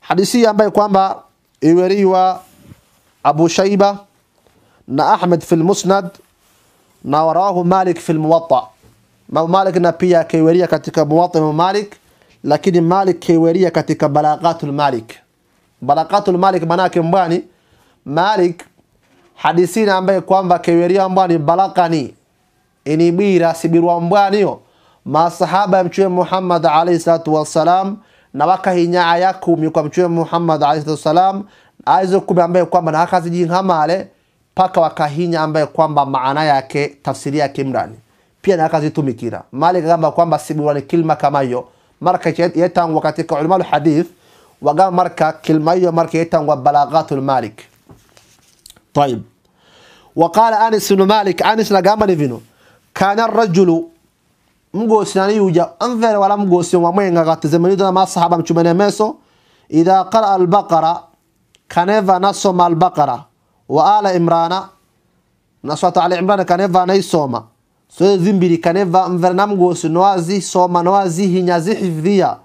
Speaker 1: hadithi ambaye kwamba iweriwa Abu Shaiba na Ahmed fil musnad na warahu Malik fil al-Muwatta Malik na pia kaiweria katika Muwatta Malik lakini Malik kaiweria katika Balaghatul Malik. Balaghatul Malik manake mbwani Malik hadisini ambaye kwamba kaiweria mbwani balakani inibira sibirwa mbwaniyo masahaba ya mchue Muhammad alayhi salatu wassalam na waka hinya yakumi kwa mchue Muhammad alayhi salatu wassalam aizo kumi ambaye kwamba na akazijinhamale paka wakahinya ambaye kwamba maana yake tafsiri yake mrani pia na akazitumikira Malik gamba kwamba sibirwa ni kilma kama hiyo marka yetan wakati ka culamadu xadiid waga marka kilmayo marka yetan waa balaaqaat lmalik ayib wa qaala anas ibnu malik anas nagamanivino kaana rajulu mgoosin aniyuja anfere wala mgoosin wa mwengagati zemanidona masahaba mchumene meso idha qaraa albaqara kaneva nasoma albaqara wa ala imrana naswatu ala imrana kaneva naisoma so zimbirikane va mvernam gosi noazi soma noazi hinyazi hifdhia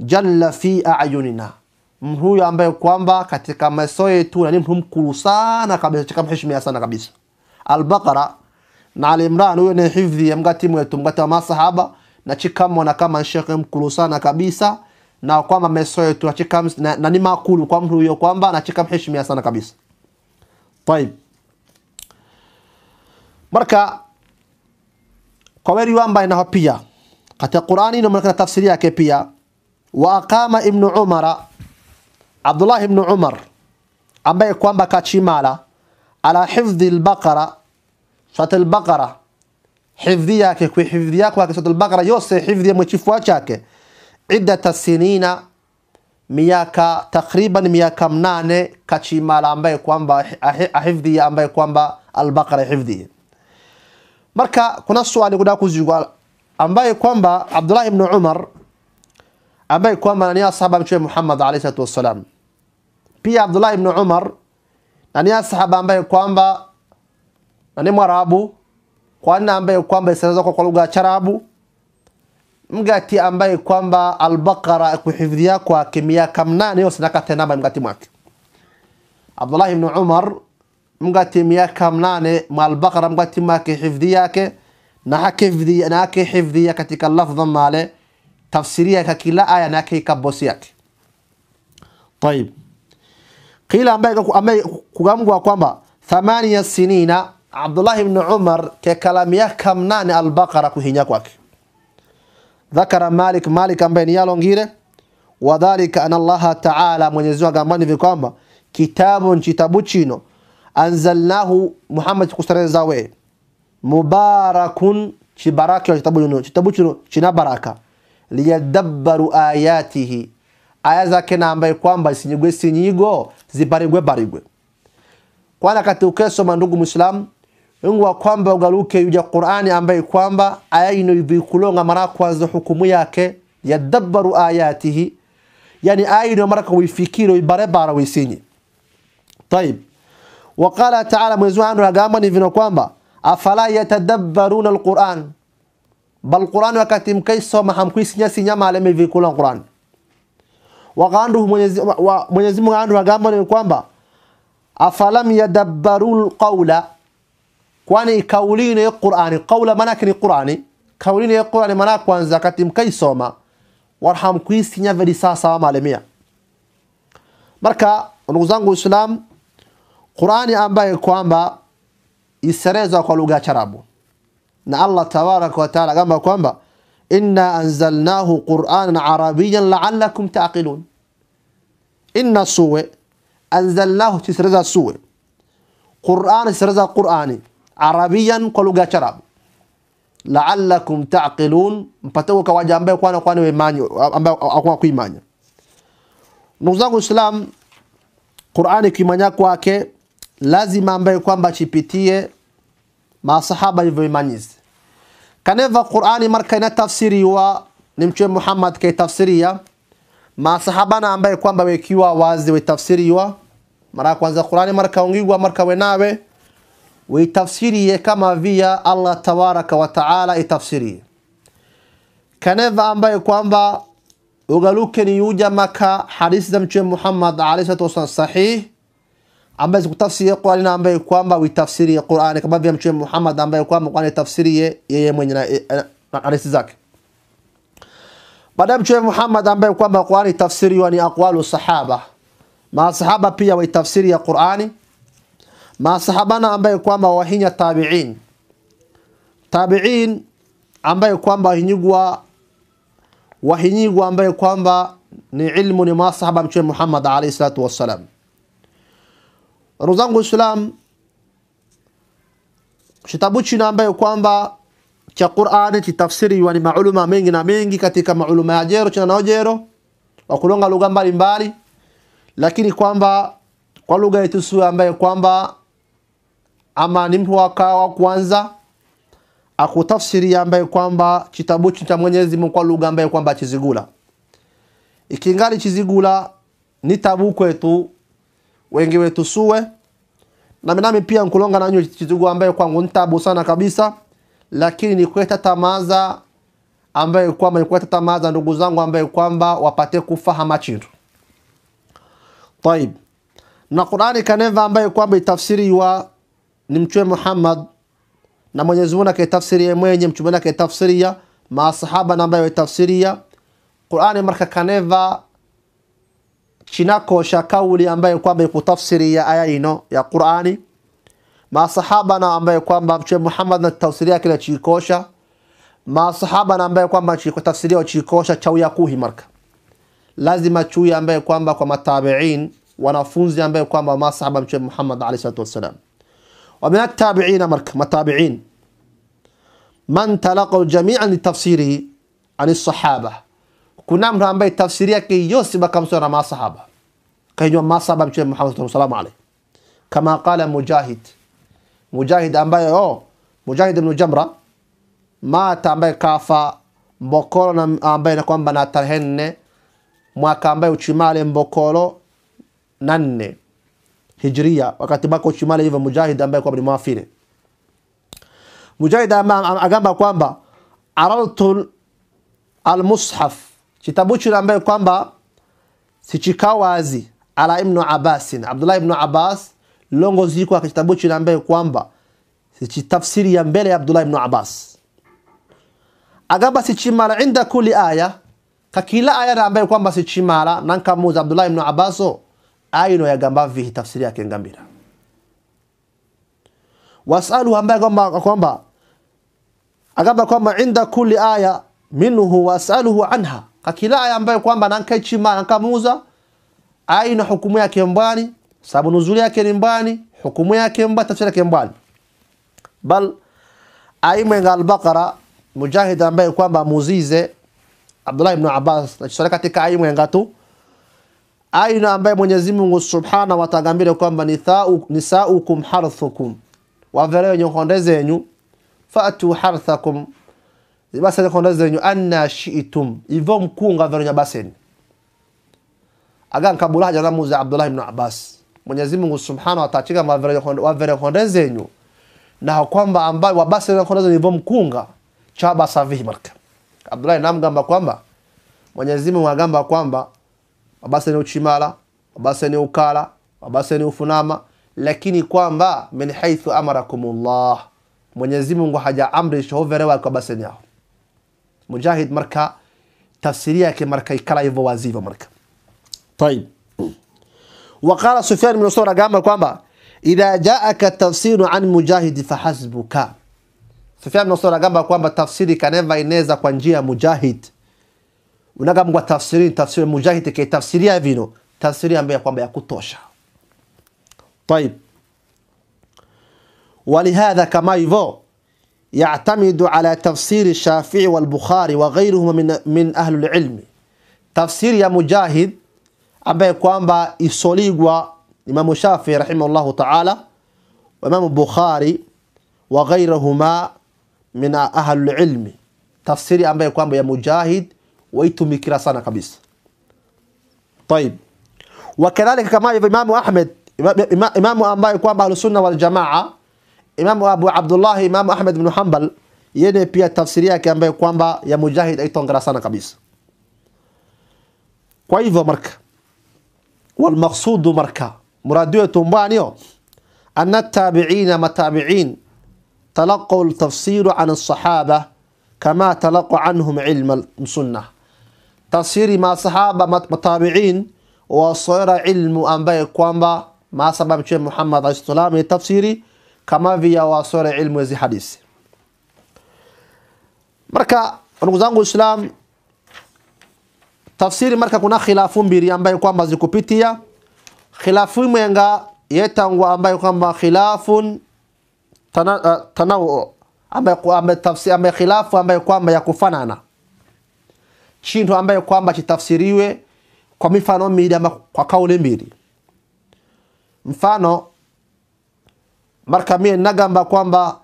Speaker 1: jalla fi ayunina mtu huyu ambaye kwamba katika maso yetu ni mtu mkuu sana kabisa tukamheshimia sana kabisa al na alimran huyo ni hifdhi ya mgati mwetu mgati wa masahaba na chikamwa na kama shekhe mkuu sana kabisa na kwamba maso yetu achikam na, na ni makulu kwa mtu huyo kwamba na chikamheshimia sana kabisa Taib marka kwa riwaya ambayo inaho pia katika Qur'ani inaonekana tafsiri yake pia wa aqama ibn Umara Abdullah ibn Umar ambaye kwamba kachimala ala hifdhi al-Baqara swat al-Baqara hifdhi yake kwa hifdhi yako yake swat al-Baqara yose hifdhi ya mchifua chake iddat sinina miaka takriban miaka mnane kachimala ambaye kwamba ahifdhi ambaye kwamba al-Baqara hifdhi Marka kuna swali kuna kuzikwa ambaye kwamba Abdullah ibn Umar ambaye kwamba ni sahaba mtume Muhammad alayhi salatu wasalam. Pia Abdullah ibn Umar ni sahaba ambaye kwamba ni Mwarabu kwani ambaye kwamba isanazwa kwa lugha ya Kiarabu mgati ambaye kwamba Al-Baqara kuhifadhia kwa kimia kamnane usinakate namba mgati mwake Abdullah ibn Umar mga timu yake mnane maalbaqara mga yake hifdhi yake na hake na hake hifdhi katika lafdha male tafsiri yake kila aya na yake kabosi yake طيب قيل ambaye kugamgwa kwamba thamania sinina Abdullah ibn Umar kekalamu yake mnane albaqara kuhinya kwake dhakara Malik Malik ambaye ni yalongire wadhalika ana ta'ala Mwenyezi Mungu ambaye ni kitabu kitabu chino anzalnahu muhammad zawe mubarakun wa kitabu chino kitabu chino china baraka liyadabbaru ayatihi aya zake na ambaye kwamba sinyigwe sinyigo zibarigwe barigwe kwana kati ukeso mandugu muislamu ingwa kwamba ugaruke yuja Qur'ani ambaye kwamba aya ino ibikulonga mara kwanza hukumu yake yadabbaru ayatihi yani aya ino mara kwa ifikiro ibare bara wisinyi طيب Waqala taala, Mwenyezi Mungu agamba ni kwamba afala yatadabbaruna alquran, bal quran wakati mkaisoma hamkuisinya sinyama quran. Wagandu Mwenyezi agamba ni kwamba afalam yadabbarul qawla, kwani kauli ni Qurani. Qawla maana ni Qurani, kauli Qurani maana kwanza wakati mkaisoma warhamkuisinya vili sasa Marka ndugu zangu Waislamu Qurani ambayo kwamba iserezwa kwa lugha ya Charabu na Allah tabaraka wa taala kama kwamba inna anzalnahu quranan arabiyan laalakum taqilun inna suwe anzalnahu tisreza suwe Qur'an sirza Qur'ani arabiyan kwa lugha ya Kiarabu la'allakum taqilun mpate kwa ambaye kwa kwa ni ambaye hakuwa kuimani ndugu zangu Islam Qur'ani kuimanya kwake lazima ambaye kwamba achipitie masahaba alivyoimanyiza kaneva qurani marka inatafsiriwa ni mchwe muhammad kaitafsiria masahabana ambaye kwamba wekiwa wazi wetafsiriwa mara kwanza qurani marka ungigwa marka wenawe weitafsirie kama via allah tabaraka wataala itafsirie kaneva ambaye kwamba ugaluke ni yuja maka hadisi za mchwe muhammad alaihi salatu wasallam sahihi ambaye zikutafsiri Qur'ani na ambaye kwamba uitafsiri Qur'ani kama vile mtume Muhammad ambaye kwamba Qur'ani tafsirie yeye mwenye e, na, na, hadithi zake. Baada mtume Muhammad ambaye kwamba Qur'ani tafsiriwa ni aqwalu sahaba. Masahaba pia waitafsiri ya Qur'ani. Masahabana ambaye kwamba wahinya tabi'in. Tabi'in ambaye kwamba wahinyigwa wahinyigwa ambaye kwamba ni ilmu ni masahaba mtume Muhammad alayhi salatu wassalam. Ndugu zangu Waislamu, kitabu chini ambayo kwamba cha Qur'ani chitafsiriwa ni maulama mengi na mengi katika maulama ya jero chana nao jero kulonga lugha mbalimbali, lakini kwamba kwa lugha yetu sio ambayo kwamba ama ni mtu akawa kwanza akutafsiri ambayo kwamba kitabu cha Mwenyezi Mungu kwa lugha ambayo kwamba chizigula ikingali chizigula ni tabu kwetu wengi wetu suwe na nami pia nkulonga nanyu chitugu ambaye kwangu ntabu sana kabisa, lakini ni kweta tamaza ambaye kwamba ni kweta tamaza ndugu zangu ambaye kwamba wapate kufahama chintu taib na Qur'ani kaneva ambaye kwamba itafsiri wa ni mchwe Muhammad na Mwenyezi Mungu akaitafsiria mwenye mchumana akaitafsiria masahaba na ambaye waitafsiria Qur'ani marka kaneva chinakosha cha kauli ambayo kwamba iko tafsiri ya aya ino ya Qur'ani, masahaba na ambayo kwamba Mtume Muhammad na tafsiri yake chikosha masahaba na ambayo kwamba chiko tafsiri ya chikosha cha uyakuhi marka lazima chui ambaye kwamba kwa matabiin wanafunzi ambayo kwamba masahaba Mtume Muhammad alayhi salatu wasalam wa min at marka matabiin man talaqa jami'an li tafsirihi عن sahaba kuna mtu ambaye tafsiri yake yose bakamsoma na masahaba kaijua masahaba mtume Muhammad sallallahu alaihi kama qala mujahid mujahid ambaye oh mujahid ibn jamra mata ambaye kafa mbokolo ambaye na kwamba na tarehe nne mwaka ambaye uchimale mbokolo na nne hijria wakati bako uchimale hivyo mujahid ambaye kwamba ni mwafine mujahid agamba kwamba aradtu almushaf Kitabu kile ambaye kwamba sichika wazi ala ibn Abbas, Abdullah ibn Abbas longo ziko kwa kitabu kile ambaye kwamba sichitafsiri ya mbele ya Abdullah ibn Abbas agamba sichimala inda kuli aya kakila aya na ambaye kwamba sichimala nankamuza Abdullah ibn Abbas ayino gamba vi tafsiri yake ngambira wasalu ambaye kwamba kwamba agamba kwamba inda kuli aya minhu wasaluhu anha kakilaya ambayo kwamba nankaichima nankamuza aina hukumu yake mbani sababu nuzuli yake ni mbani hukumu yake mba tafsiri yake mbani bal aimwenga albaqara mujahid ambaye kwamba muzize Abdullah ibn Abbas nachosole katika aimwenga tu aina ambaye Mwenyezi Mungu Subhanahu wa Ta'ala ngambile kwamba nisaukum harthukum wavere wenye honde zenyu fatu harthakum basa zako ndazi zenyu anna shiitum ivo mkunga veronya baseni aga nkabula haja namu za Abdullah ibn Abbas Mwenyezi Mungu Subhanahu atachika wavere khonde zenyu na kwamba ambaye wabase na khonde zenyu ivo mkunga chaba savihi marka Abdullah ibn namgamba kwamba Mwenyezi Mungu agamba kwamba wabase ni uchimala wabase ni ukala wabase ni ufunama lakini kwamba min haithu amarakumullah Mwenyezi Mungu haja amrisha hoverewa kwa baseni yao mujahid marka tafsiri yake marka ikala hivyo wazi hivyo marka طيب waqala سفيان بن منصور قام kwamba idha jaaka tafsiru an mujahid fahasbuka Sufyan Nasr agamba kwamba tafsiri kaneva ineza kwa njia ya mujahid unagambwa tafsiri tafsiri mujahid ke tafsiri ya vino tafsiri ambayo kwamba ya kutosha طيب ولهذا kama hivyo يعتمد على تفسير الشافعي والبخاري وغيرهما من من اهل العلم تفسير يا مجاهد ابي كوانبا يسوليغوا امام الشافعي رحمه الله تعالى وامام البخاري وغيرهما من اهل العلم تفسير ابي كوانبا يا مجاهد ويتمكرا سنه كبيس طيب وكذلك كما امام احمد امام امام ابي كوانبا اهل السنه والجماعه Imamu Abu Abdullah, Imamu Ahmed bin Hanbal, yeye pia tafsiri yake ambayo kwamba ya Mujahid haitongera sana kabisa. Kwa hivyo marka walmaqsudu marka muradi wetu mbaniyo anna tabiina matabiin talaqau ltafsiru an lsahaba kama talaqu anhum ilma sunna, tafsiri masahaba matabiin wasoera ilmu ambaye kwamba masababchie Muhammad alayhi salam tafsiri kama vya wasore ilmu hizi hadithi marka ndugu zangu Islam, tafsiri marka kuna khilafu mbili ambayo kwamba zikupitia khilafu mwenga yetangwa ambayo kwamba khilafun tana, uh, tanawu ambaye ambaye tafsiri ambayo khilafu ambayo kwamba ya kufanana chintu ambayo kwamba chitafsiriwe kwa mifano miwili ama kwa kauli mbili mfano marka mie nagamba kwamba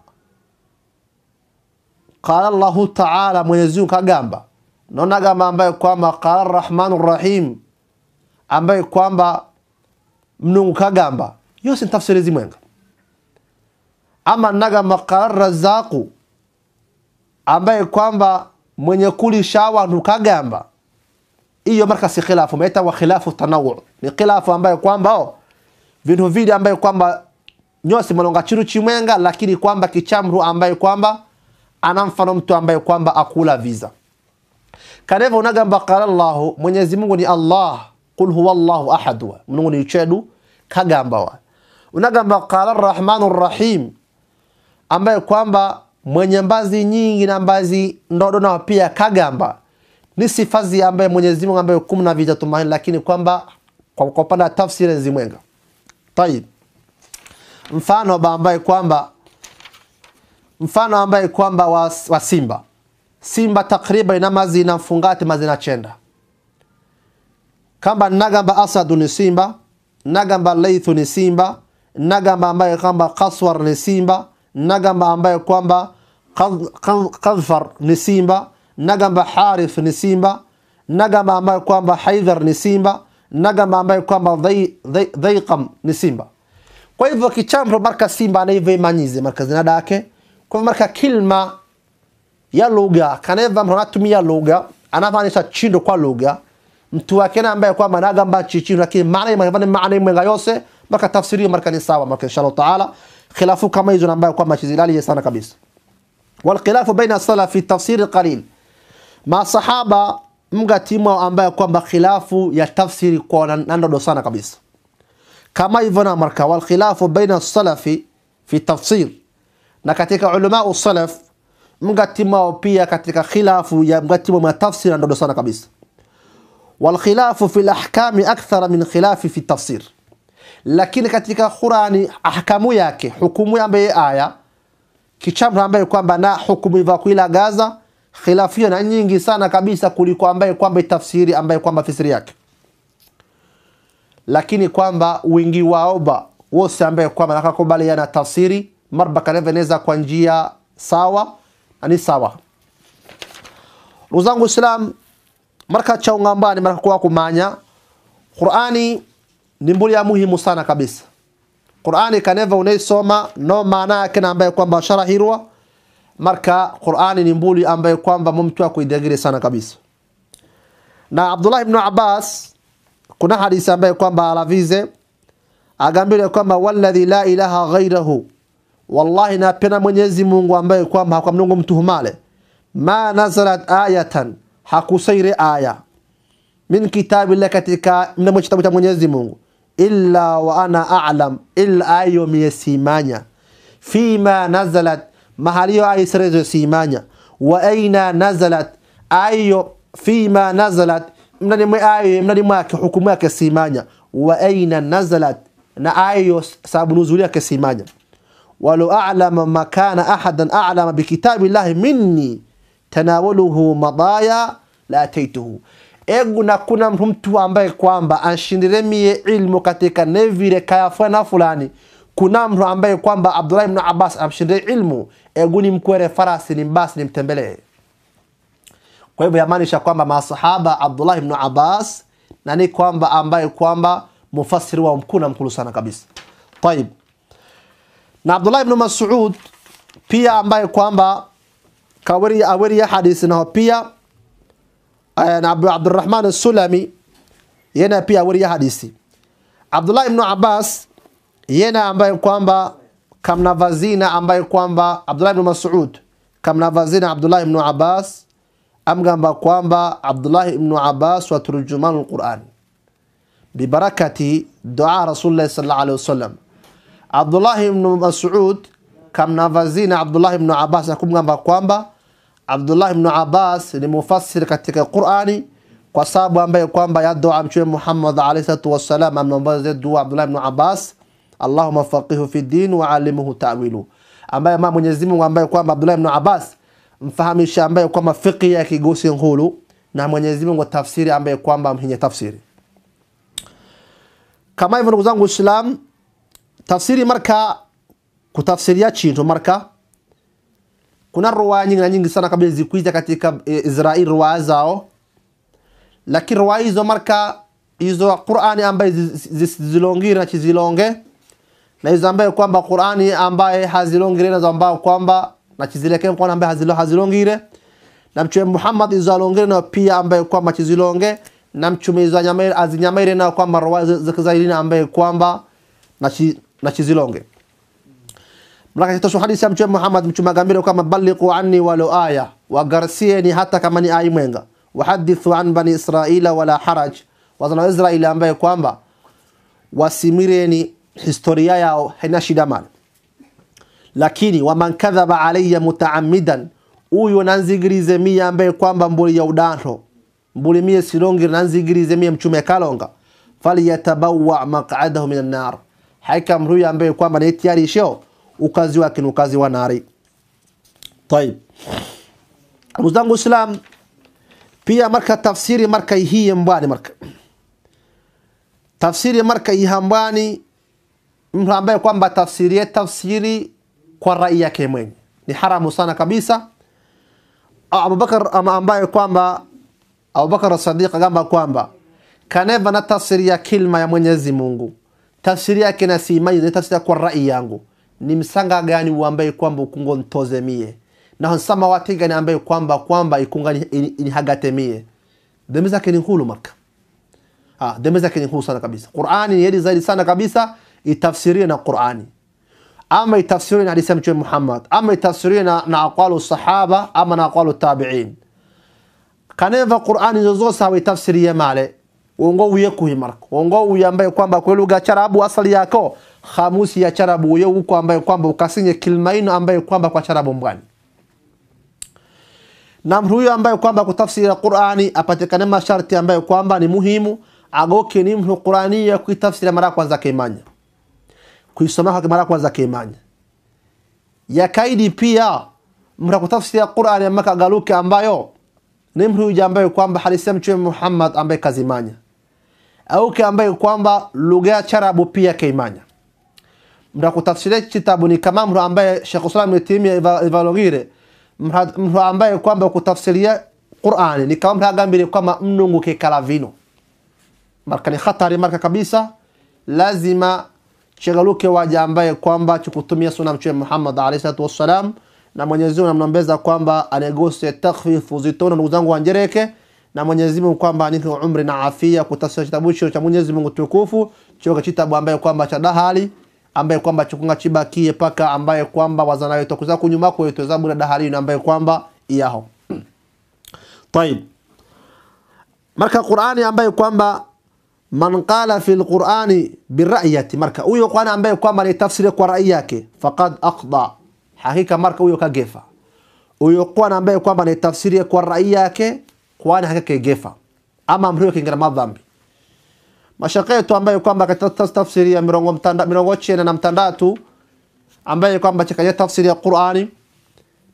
Speaker 1: qala llahu taala mwenyezi mungu kagamba nonagamba nagamba ambaye kwamba qala rahmanu rahim ambaye kwamba mnungu kagamba yose ni tafsiri zimwenga ama nagamba qala razaku ambaye kwamba mwenye kulisha wantu kagamba iyo marka si khilafu maita wa khilafu tanawu ni khilafu ambaye kwamba oh, vintu vidi ambaye kwamba nyosi malonga chiru chimwenga, lakini kwamba kichamru ambaye kwamba ana mfano mtu ambaye kwamba akula visa kareva unagamba qala Allahu, Mwenyezi Mungu ni Allah, kul huwa Allahu ahad, Mungu ni chedu kagamba wa unagamba qala arrahmanu Rahim ambaye kwamba mwenye mbazi nyingi na mbazi ndodo nao pia kagamba ni sifazi ambaye Mwenyezi Mungu ambaye kumna vija lakini kwamba kwa upande wa tafsiri nzimwenga tayib mfano ambaye kwamba mfano ambaye kwamba wa, wa Simba Simba takriban ina mazi namazi mazi na chenda kamba nagamba Asadu ni Simba nagamba Laithu ni Simba nagamba ambaye kwamba Kaswar ni Simba nagamba ambaye kwamba Kadhfar ni Simba nagamba Harith ni Simba nagamba ambaye kwamba Haidhar ni Simba nagamba ambaye kwamba Dhaiqam ni Simba dhai, dhai, kwa hivyo kichambro marka Simba imanyize marka zina dhake kwa marka kilma ya lugha kaneva mtu anatumia lugha anafanisha chindo kwa lugha mtu wake ambaye kwamba anagamba chichindo lakini maana ima imefanya maana ima imwenga yose marka tafsiri ya marka ni sawa marka inshallah taala khilafu kama hizo ambayo kwamba chizilali sana kabisa wal khilafu baina salaf fi tafsir qalil masahaba sahaba mga timu ambayo kwamba khilafu ya tafsiri kwa nando sana kabisa kama hivyo marka wal baina salafi fi tafsir na katika ulama salaf mgatimao pia katika khilafu ya mgatimo matafsiri ndodo sana kabisa wal fi ahkami akthara min khilafi fi tafsir lakini katika Qurani ahkamu yake hukumu ambaye aya kichamra ambaye kwamba na hukumu hivyo kuila gaza khilafiana nyingi sana kabisa kuliko ambaye kwamba tafsiri ambaye kwamba tafsiri yake lakini kwamba wingi waoba wose ambaye kwamba nakakubali yana tafsiri marba kanaveneza kwa njia sawa ni sawa ndugu zangu islam marka cha ung'ambani marka kwa kumanya qurani ni mbuli ya muhimu sana kabisa qurani kaneva unaisoma no maana yake na ambaye kwamba sharahirwa marka qurani ni mbuli ambaye kwamba mumtu akuidagire sana kabisa na abdullah ibn abbas kuna hadithi ambayo kwamba alavize agambile kwamba walladhi la ilaha ghairahu, wallahi napena Mwenyezi Mungu ambaye kwamba hakwa mlungu mtuhumale, ma nazalat ayatan, hakusaire aya min kitabillah, katika mnamo kitabu cha Mwenyezi Mungu, illa wa ana a'lam, ila ayo miyesimanya fima nazalat, mahali yo aya simanya wa aina nazalat ayo fima nazalat ndani mradi mwake hukumu yake simanya wa aina nazalat na ayo sababu nuzuli yake simanya walau a'lama makana ahadan a'lama bikitabillahi minni tanawaluhu madaya la ataituhu egu na kuna mtu ambaye kwamba anshindire mie ilmu katika nevile kayafana fulani kuna mtu ambaye kwamba Abdullah ibn Abbas amshindire ilmu egu ni mkwere farasi ni mbasi ni mtembelee kwa hivyo yamaanisha kwamba masahaba Abdullah ibn Abbas nani kwamba ambaye kwamba mufasiri wao mkuu na mkulu sana kabisa. Tayib. Na Abdullah ibn Mas'ud pia ambaye kwamba kawiri hadisi hadithi nao pia eh, na Abdurrahman as-Sulami yena pia awiri hadithi. Abdullah ibn Abbas yena ambaye kwamba kamnavazina ambaye kwamba Abdullah ibn Mas'ud kamnavazina Abdullah ibn Abbas amgamba kwamba Abdullah ibn Abbas wa turjuman al-Quran bibarakati dua Rasulullah sallallahu alaihi wasallam Abdullah ibn Mas'ud kamnavazina Abdullah ibn Abbas akumgamba kwamba Abdullah ibn Abbas ni mufassir katika Qur'ani kwa sababu ambaye kwamba ya dua mtume Muhammad alayhi salatu wasallam amnaomba dua Abdullah ibn Abbas Allahumma faqihu fi din wa alimuhu ta'wilu ambaye Mwenyezi Mungu ambaye kwamba Abdullah ibn Abbas mfahamishe ambaye kwamba fiqhi ya kigusi nguru na Mwenyezi Mungu tafsiri ambaye kwamba mwenye tafsiri. Kama hivyo ndugu zangu Islam, tafsiri marka kutafsiria chintu marka kuna riwaya nyingi na nyingi sana kabla zikuiza katika e, Israeli riwaya zao, lakini riwaya hizo marka hizo Qur'ani ambaye zilongire na chizilonge na hizo ambaye kwamba Qur'ani ambaye hazilongire na zambao kwamba na nakizileke mkwana ambaye hazilo hazilongire mchume muhammad izo alongire nayo pia ambaye na chizilonge namchume izo azinyamaire nayo kwamba rowa zikizairina ambaye kwamba nachizilonge mlaka kitosho hadisi ya mchume muhammad mchume agambire kwa mabaliku anni walau aya wa ni hata kama ni ayi mwenga wahadithu an bani israila wala haraj wazana wa israeli ambaye kwamba wasimireni historia yao haina shida mali lakini waman kadhaba alayya mutaamidan, uyu nanzigirize mie ambaye kwamba mbuli ya udanto mbuli mie silongi nanzigirize mie mchume kalonga falyatabawa maq'adahu minan nar, haika mruya ambaye kwamba ni tayari sio ukazi wake ni ukazi wa nari. Tayib, ndugu Islam, pia marka tafsiri marka hii mbani marka tafsiri marka ihambwani mtu ambaye kwamba tafsiri tafsiri kwa rai yake mwenye, ni haramu sana kabisa. Ah, Abubakar ah, ambaye kwamba Abubakar sadiq agamba kwamba kaneva na tafsiri ya kilma ya Mwenyezi Mungu, tafsiri yake na simai ni tafsiri kwa rai yangu, ni msanga gani uambaye kwamba ukungo ntoze mie na hansama watigani ambaye kwamba kwamba ikunga inihagate mie dhambi zake ni hulu maka ah, dhambi ni hulu sana kabisa. Qur'ani ni yedi zaidi sana kabisa itafsirie na Qur'ani ama itafsiriwe na hadithi ya Mtume Muhammad ama itafsiriwe na, na aqwalu sahaba ama na aqwalu tabi'in kaneva Qur'ani zozote hawaitafsirie male uongo uyekuhi marko uongo ambaye kwamba kwa lugha ya Kiarabu asali yako khamusi ya charabu uye uko ambaye kwamba ukasinye kilmaino ambaye kwamba kwa charabu mbwani na huyo ambaye kwamba kutafsiri Qur'ani apatikane masharti ambaye kwamba ni muhimu agoke ni mtu Qur'ani ya kuitafsiri mara kwanza kimanya kuisomea kwa mara kwanza ya kaidi pia mra kutafsiri Qur'an ya maka galuke ambayo ni mtu yule ambaye kwamba halisia mtume Muhammad ambaye kazimanya au ke ambaye kwamba lugha ya charabu pia kaimanya mra kutafsiria kitabu ni kama mtu ambaye Sheikh Islam Ibn evalogire mtu ambaye kwamba kutafsiria Qur'an ni kama mtu agambire kwamba mnungu ke kala marka ni hatari marka kabisa lazima Shagaluke waja ambaye kwamba chukutumia sunna mtume Muhammad alayhi salatu wassalam, na Mwenyezi Mungu anamwombeza kwamba anegose takhfif uzitona, ndugu zangu wanjereke, na Mwenyezi Mungu kwamba anipe umri na afia, kutasira kitabu hicho cha Mwenyezi Mungu tukufu choka kitabu ambaye kwamba cha dahali ambaye kwamba chukunga chibakie paka ambaye kwamba wazana wetu kuza kunyuma kwa wetu zabu na dahali na ambaye kwamba iyaho. Hmm. Tayib, marka Qur'ani ambaye kwamba من قال في القرآن بالرأية مرك أويو قانا أمبي قام لتفسير قرأيك فقد أقضى حقيقة مرك أويو كجفا أويو قانا أمبي قام لتفسير قرأيك قانا حقيقة جفا أما مريوك إنك ما ضامن مشاكل تو أمبي قام بك تفسير يا تندا مرونغو شيء أنا متندا تو أمبي قام بتشكل تفسير القرآن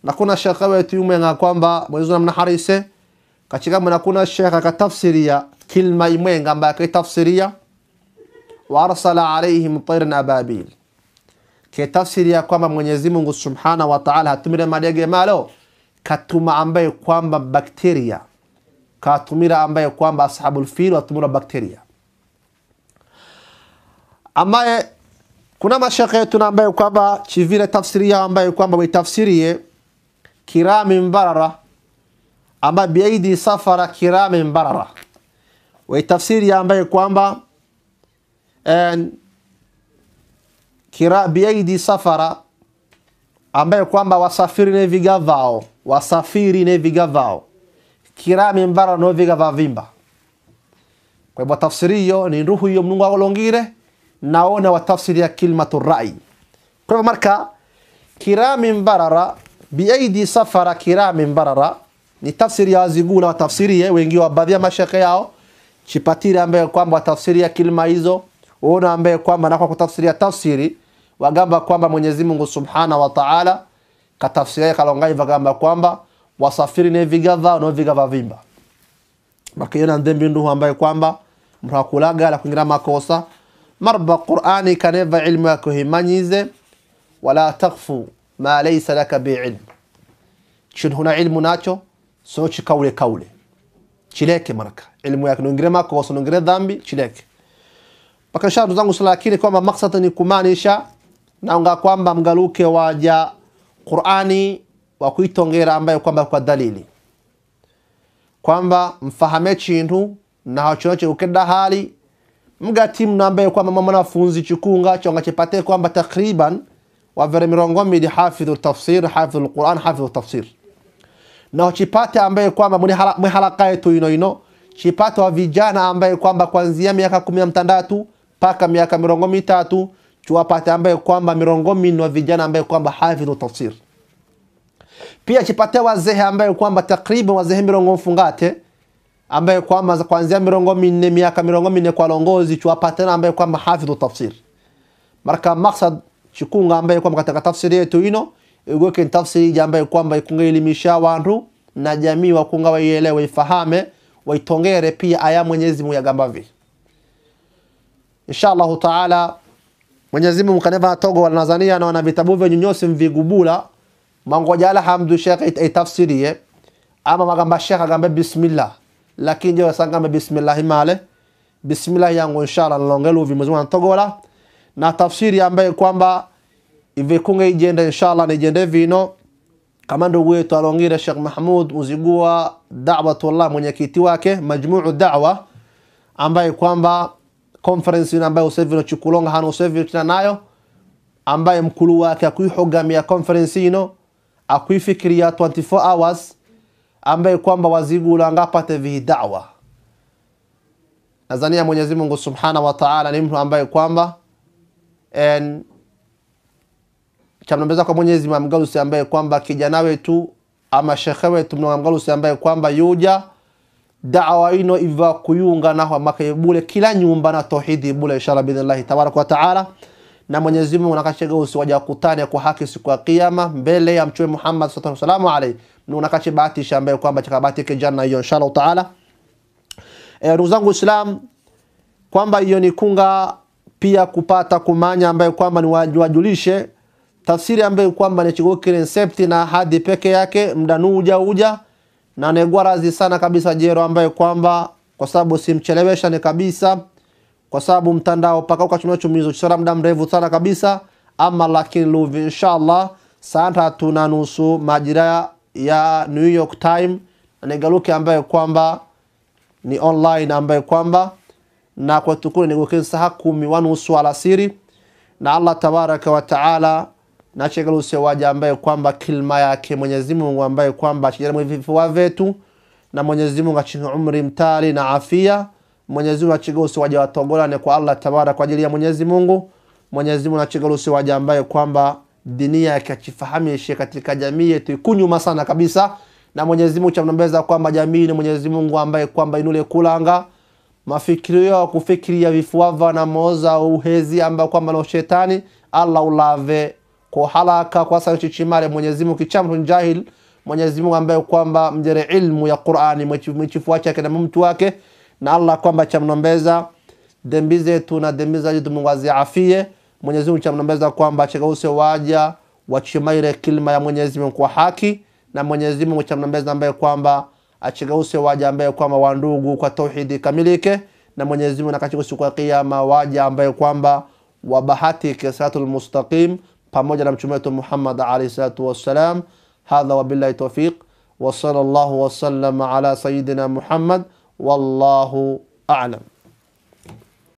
Speaker 1: نكون شاكل تو يومين قام بمزون من حريسه kachikamuna kuna shekha katafsiria kilma imwenga katafsiria wa arsala alaihim tairan ababil katafsiria kwamba Mwenyezi Mungu subhanahu wa taala hatumira madege malo, katuma ambaye kwamba bakteria, katumira ambaye kwamba ashabul fil watumira bakteria, ambaye kuna mashaka yetu ambaye kwamba chivile tafsiria ambaye kwamba waitafsirie kirami mbarara ama biaidi safara kirame mbarara wa tafsiri ambaye kwamba biaidi safara ambaye kwamba wasafiri na viga vao wasafiri na viga vao kirame mbarara no viga vimba kwa hivyo tafsiri hiyo ni ruhu hiyo mnungu akolongire naona wa tafsiri ya kilmatu rai kwa hivyo marka kirami mbarara biaidi safara kirami mbarara ni tafsiri ya Wazigula watafsirie, wengi wa baadhi ya mashaka yao Chipatiri ambaye kwamba watafsiria kilima hizo, uona ambaye kwamba nakwa kwa kutafsiria tafsiri wagamba kwamba Mwenyezi Mungu Subhana wa Ta'ala katafsiria kalongai vagamba kwamba wasafiri ne vigava no vigava vimba makiona ndembi nduhu ambaye kwamba mrakulaga la kuingira makosa marba Qur'ani kaneva ilmu yako himanyize wala takfu ma laysa laka bi biilm chunhuna ilmu nacho soo kaule kaule chileke maraka elimu ya Kiingereza mako waso Kiingereza dhambi chileke paka ndugu zangu sala akili kwamba maksata ni kumaanisha naonga kwamba mgaluke waja Qur'ani wa kuitongera ambayo kwamba kwa dalili kwamba mfahame chintu na chochote ukenda hali mgatimu ambayo kwamba funzi chikunga chonga chepate kwamba takriban wa vera mirongo mbili hafidhu tafsir hafidhu alquran hafidhu tafsir na chipate ambaye kwamba mwe mwihalaka yetu ino ino chipate wa vijana ambaye kwamba kuanzia miaka kumi na mtandatu mpaka miaka mirongo mitatu chuwapate ambaye kwamba mirongo minu wa vijana ambaye kwamba hafidhu tafsir pia chipate wazehe ambaye kwamba takriban wazehe mirongo mfungate ambaye kwamba kuanzia mirongo minne miaka mirongo minne kwa longozi chuwapate na ambaye kwamba hafidhu tafsir maraka maksad chikunga ambaye kwamba katika tafsiri yetu ino uweke tafsiri jambaye kwamba ikungeelimisha abantu na jamii wakunga waielewe ifahame waitongere pia aya Mwenyezi Mungu yagambavi insha Allahu taala Mwenyezi Mungu kaneva wa Tanzania na wana vitabu vya nyose mvigubula mangojala hamdu shekh itafsirie ama magamba shekh agambe bismillah lakini je wasangambe bismillah male bismillah yangu inshallah nalongela vimwezi wa togo anatogola na tafsiri ambaye kwamba ivekunga ijenda inshallah nigende vino kama ndugu wetu alongire Sheikh Mahmud Muzigua Da'watullah mwenyekiti wake Majmuu Da'wa ambaye kwamba conference ina ambayo usevi chukulonga hano usevi tuna nayo ambaye mkulu wake akuihogamia conference ino akuifikiria 24 hours ambaye kwamba wazigula ngapate vihi da'wa Tanzania Mwenyezi Mungu Subhanahu wa Ta'ala ni mtu ambaye kwamba and chamnambeza kwa Mwenyezi Imam Gausi ambaye kwamba kijanawe tu ama shekhewe tumnonga mgalusi ambaye kwamba yuja da'wa ino iva kuyunga naho amakaye bule kila nyumba na tauhidi bule inshallah bidhnillahi tabaraka wa taala na Mwenyezi Mungu nakachega usiwaja kutane kwa haki siku ya kiyama mbele ya mtume Muhammad sallallahu alaihi wasallam na unakache bahati shambaye kwamba chaka bahati chakabati janna hiyo inshallah taala e, ndugu zangu Islam kwamba hiyo ni kunga pia kupata kumanya ambaye kwamba ni niwajulishe tafsiri ambayo kwamba nichukua kile concept na hadi peke yake muda mdanu uja uja na negwa razi sana kabisa jero ambaye kwamba kwa sababu simchelewesha ni kabisa kwa sababu mtandao paka ukachunua chumizo chora muda mrefu sana kabisa ama lakini love inshallah santa tuna nusu majira ya New York time na negaluke ambaye kwamba ni online ambaye kwamba na kwa tukule ni kwa kukensa hakumi wanusu alasiri na Allah tabaraka wa taala na chekeluse waja ambaye kwamba kilma yake Mwenyezi Mungu ambaye kwamba achijalia vifua vetu na Mwenyezi Mungu achinge umri mtali na afia. Mwenyezi Mungu achigeluse waja watongolane kwa Allah tabara kwa ajili ya Mwenyezi Mungu. Mwenyezi Mungu achigeluse waja ambaye kwamba dini yake achifahamishe katika jamii yetu ikunyuma sana kabisa, na Mwenyezi Mungu chamnambeza kwamba jamii ni Mwenyezi Mungu ambaye kwamba inule kulanga mafikirio ya kufikiria vifuava na moza uhezi amba kwamba na shetani Allah ulave kwa halaka kwa sana mare Mwenyezi Mungu kichamtu jahil Mwenyezi Mungu ambaye kwamba mjere ilmu ya Qur'ani mwichifua chake na mtu wake na Allah kwamba chamnombeza dembi zetu na dembi za jitu Mungu aziafie Mwenyezi Mungu chamnombeza kwamba chekause waja wachimaire kilima ya Mwenyezi Mungu kwa haki na Mwenyezi Mungu chamnombeza ambaye kwamba achegause waja ambaye kwamba wa ndugu kwa tauhidi kamilike na Mwenyezi Mungu nakachegause kwa kiyama waja ambaye kwamba wa bahati siratul mustaqim pamoja na mtume wetu Muhammad alayhi salatu wassalam. Hadha wabillahi tawfiq wa sallallahu wasallam ala sayidina Muhammad wallahu a'lam.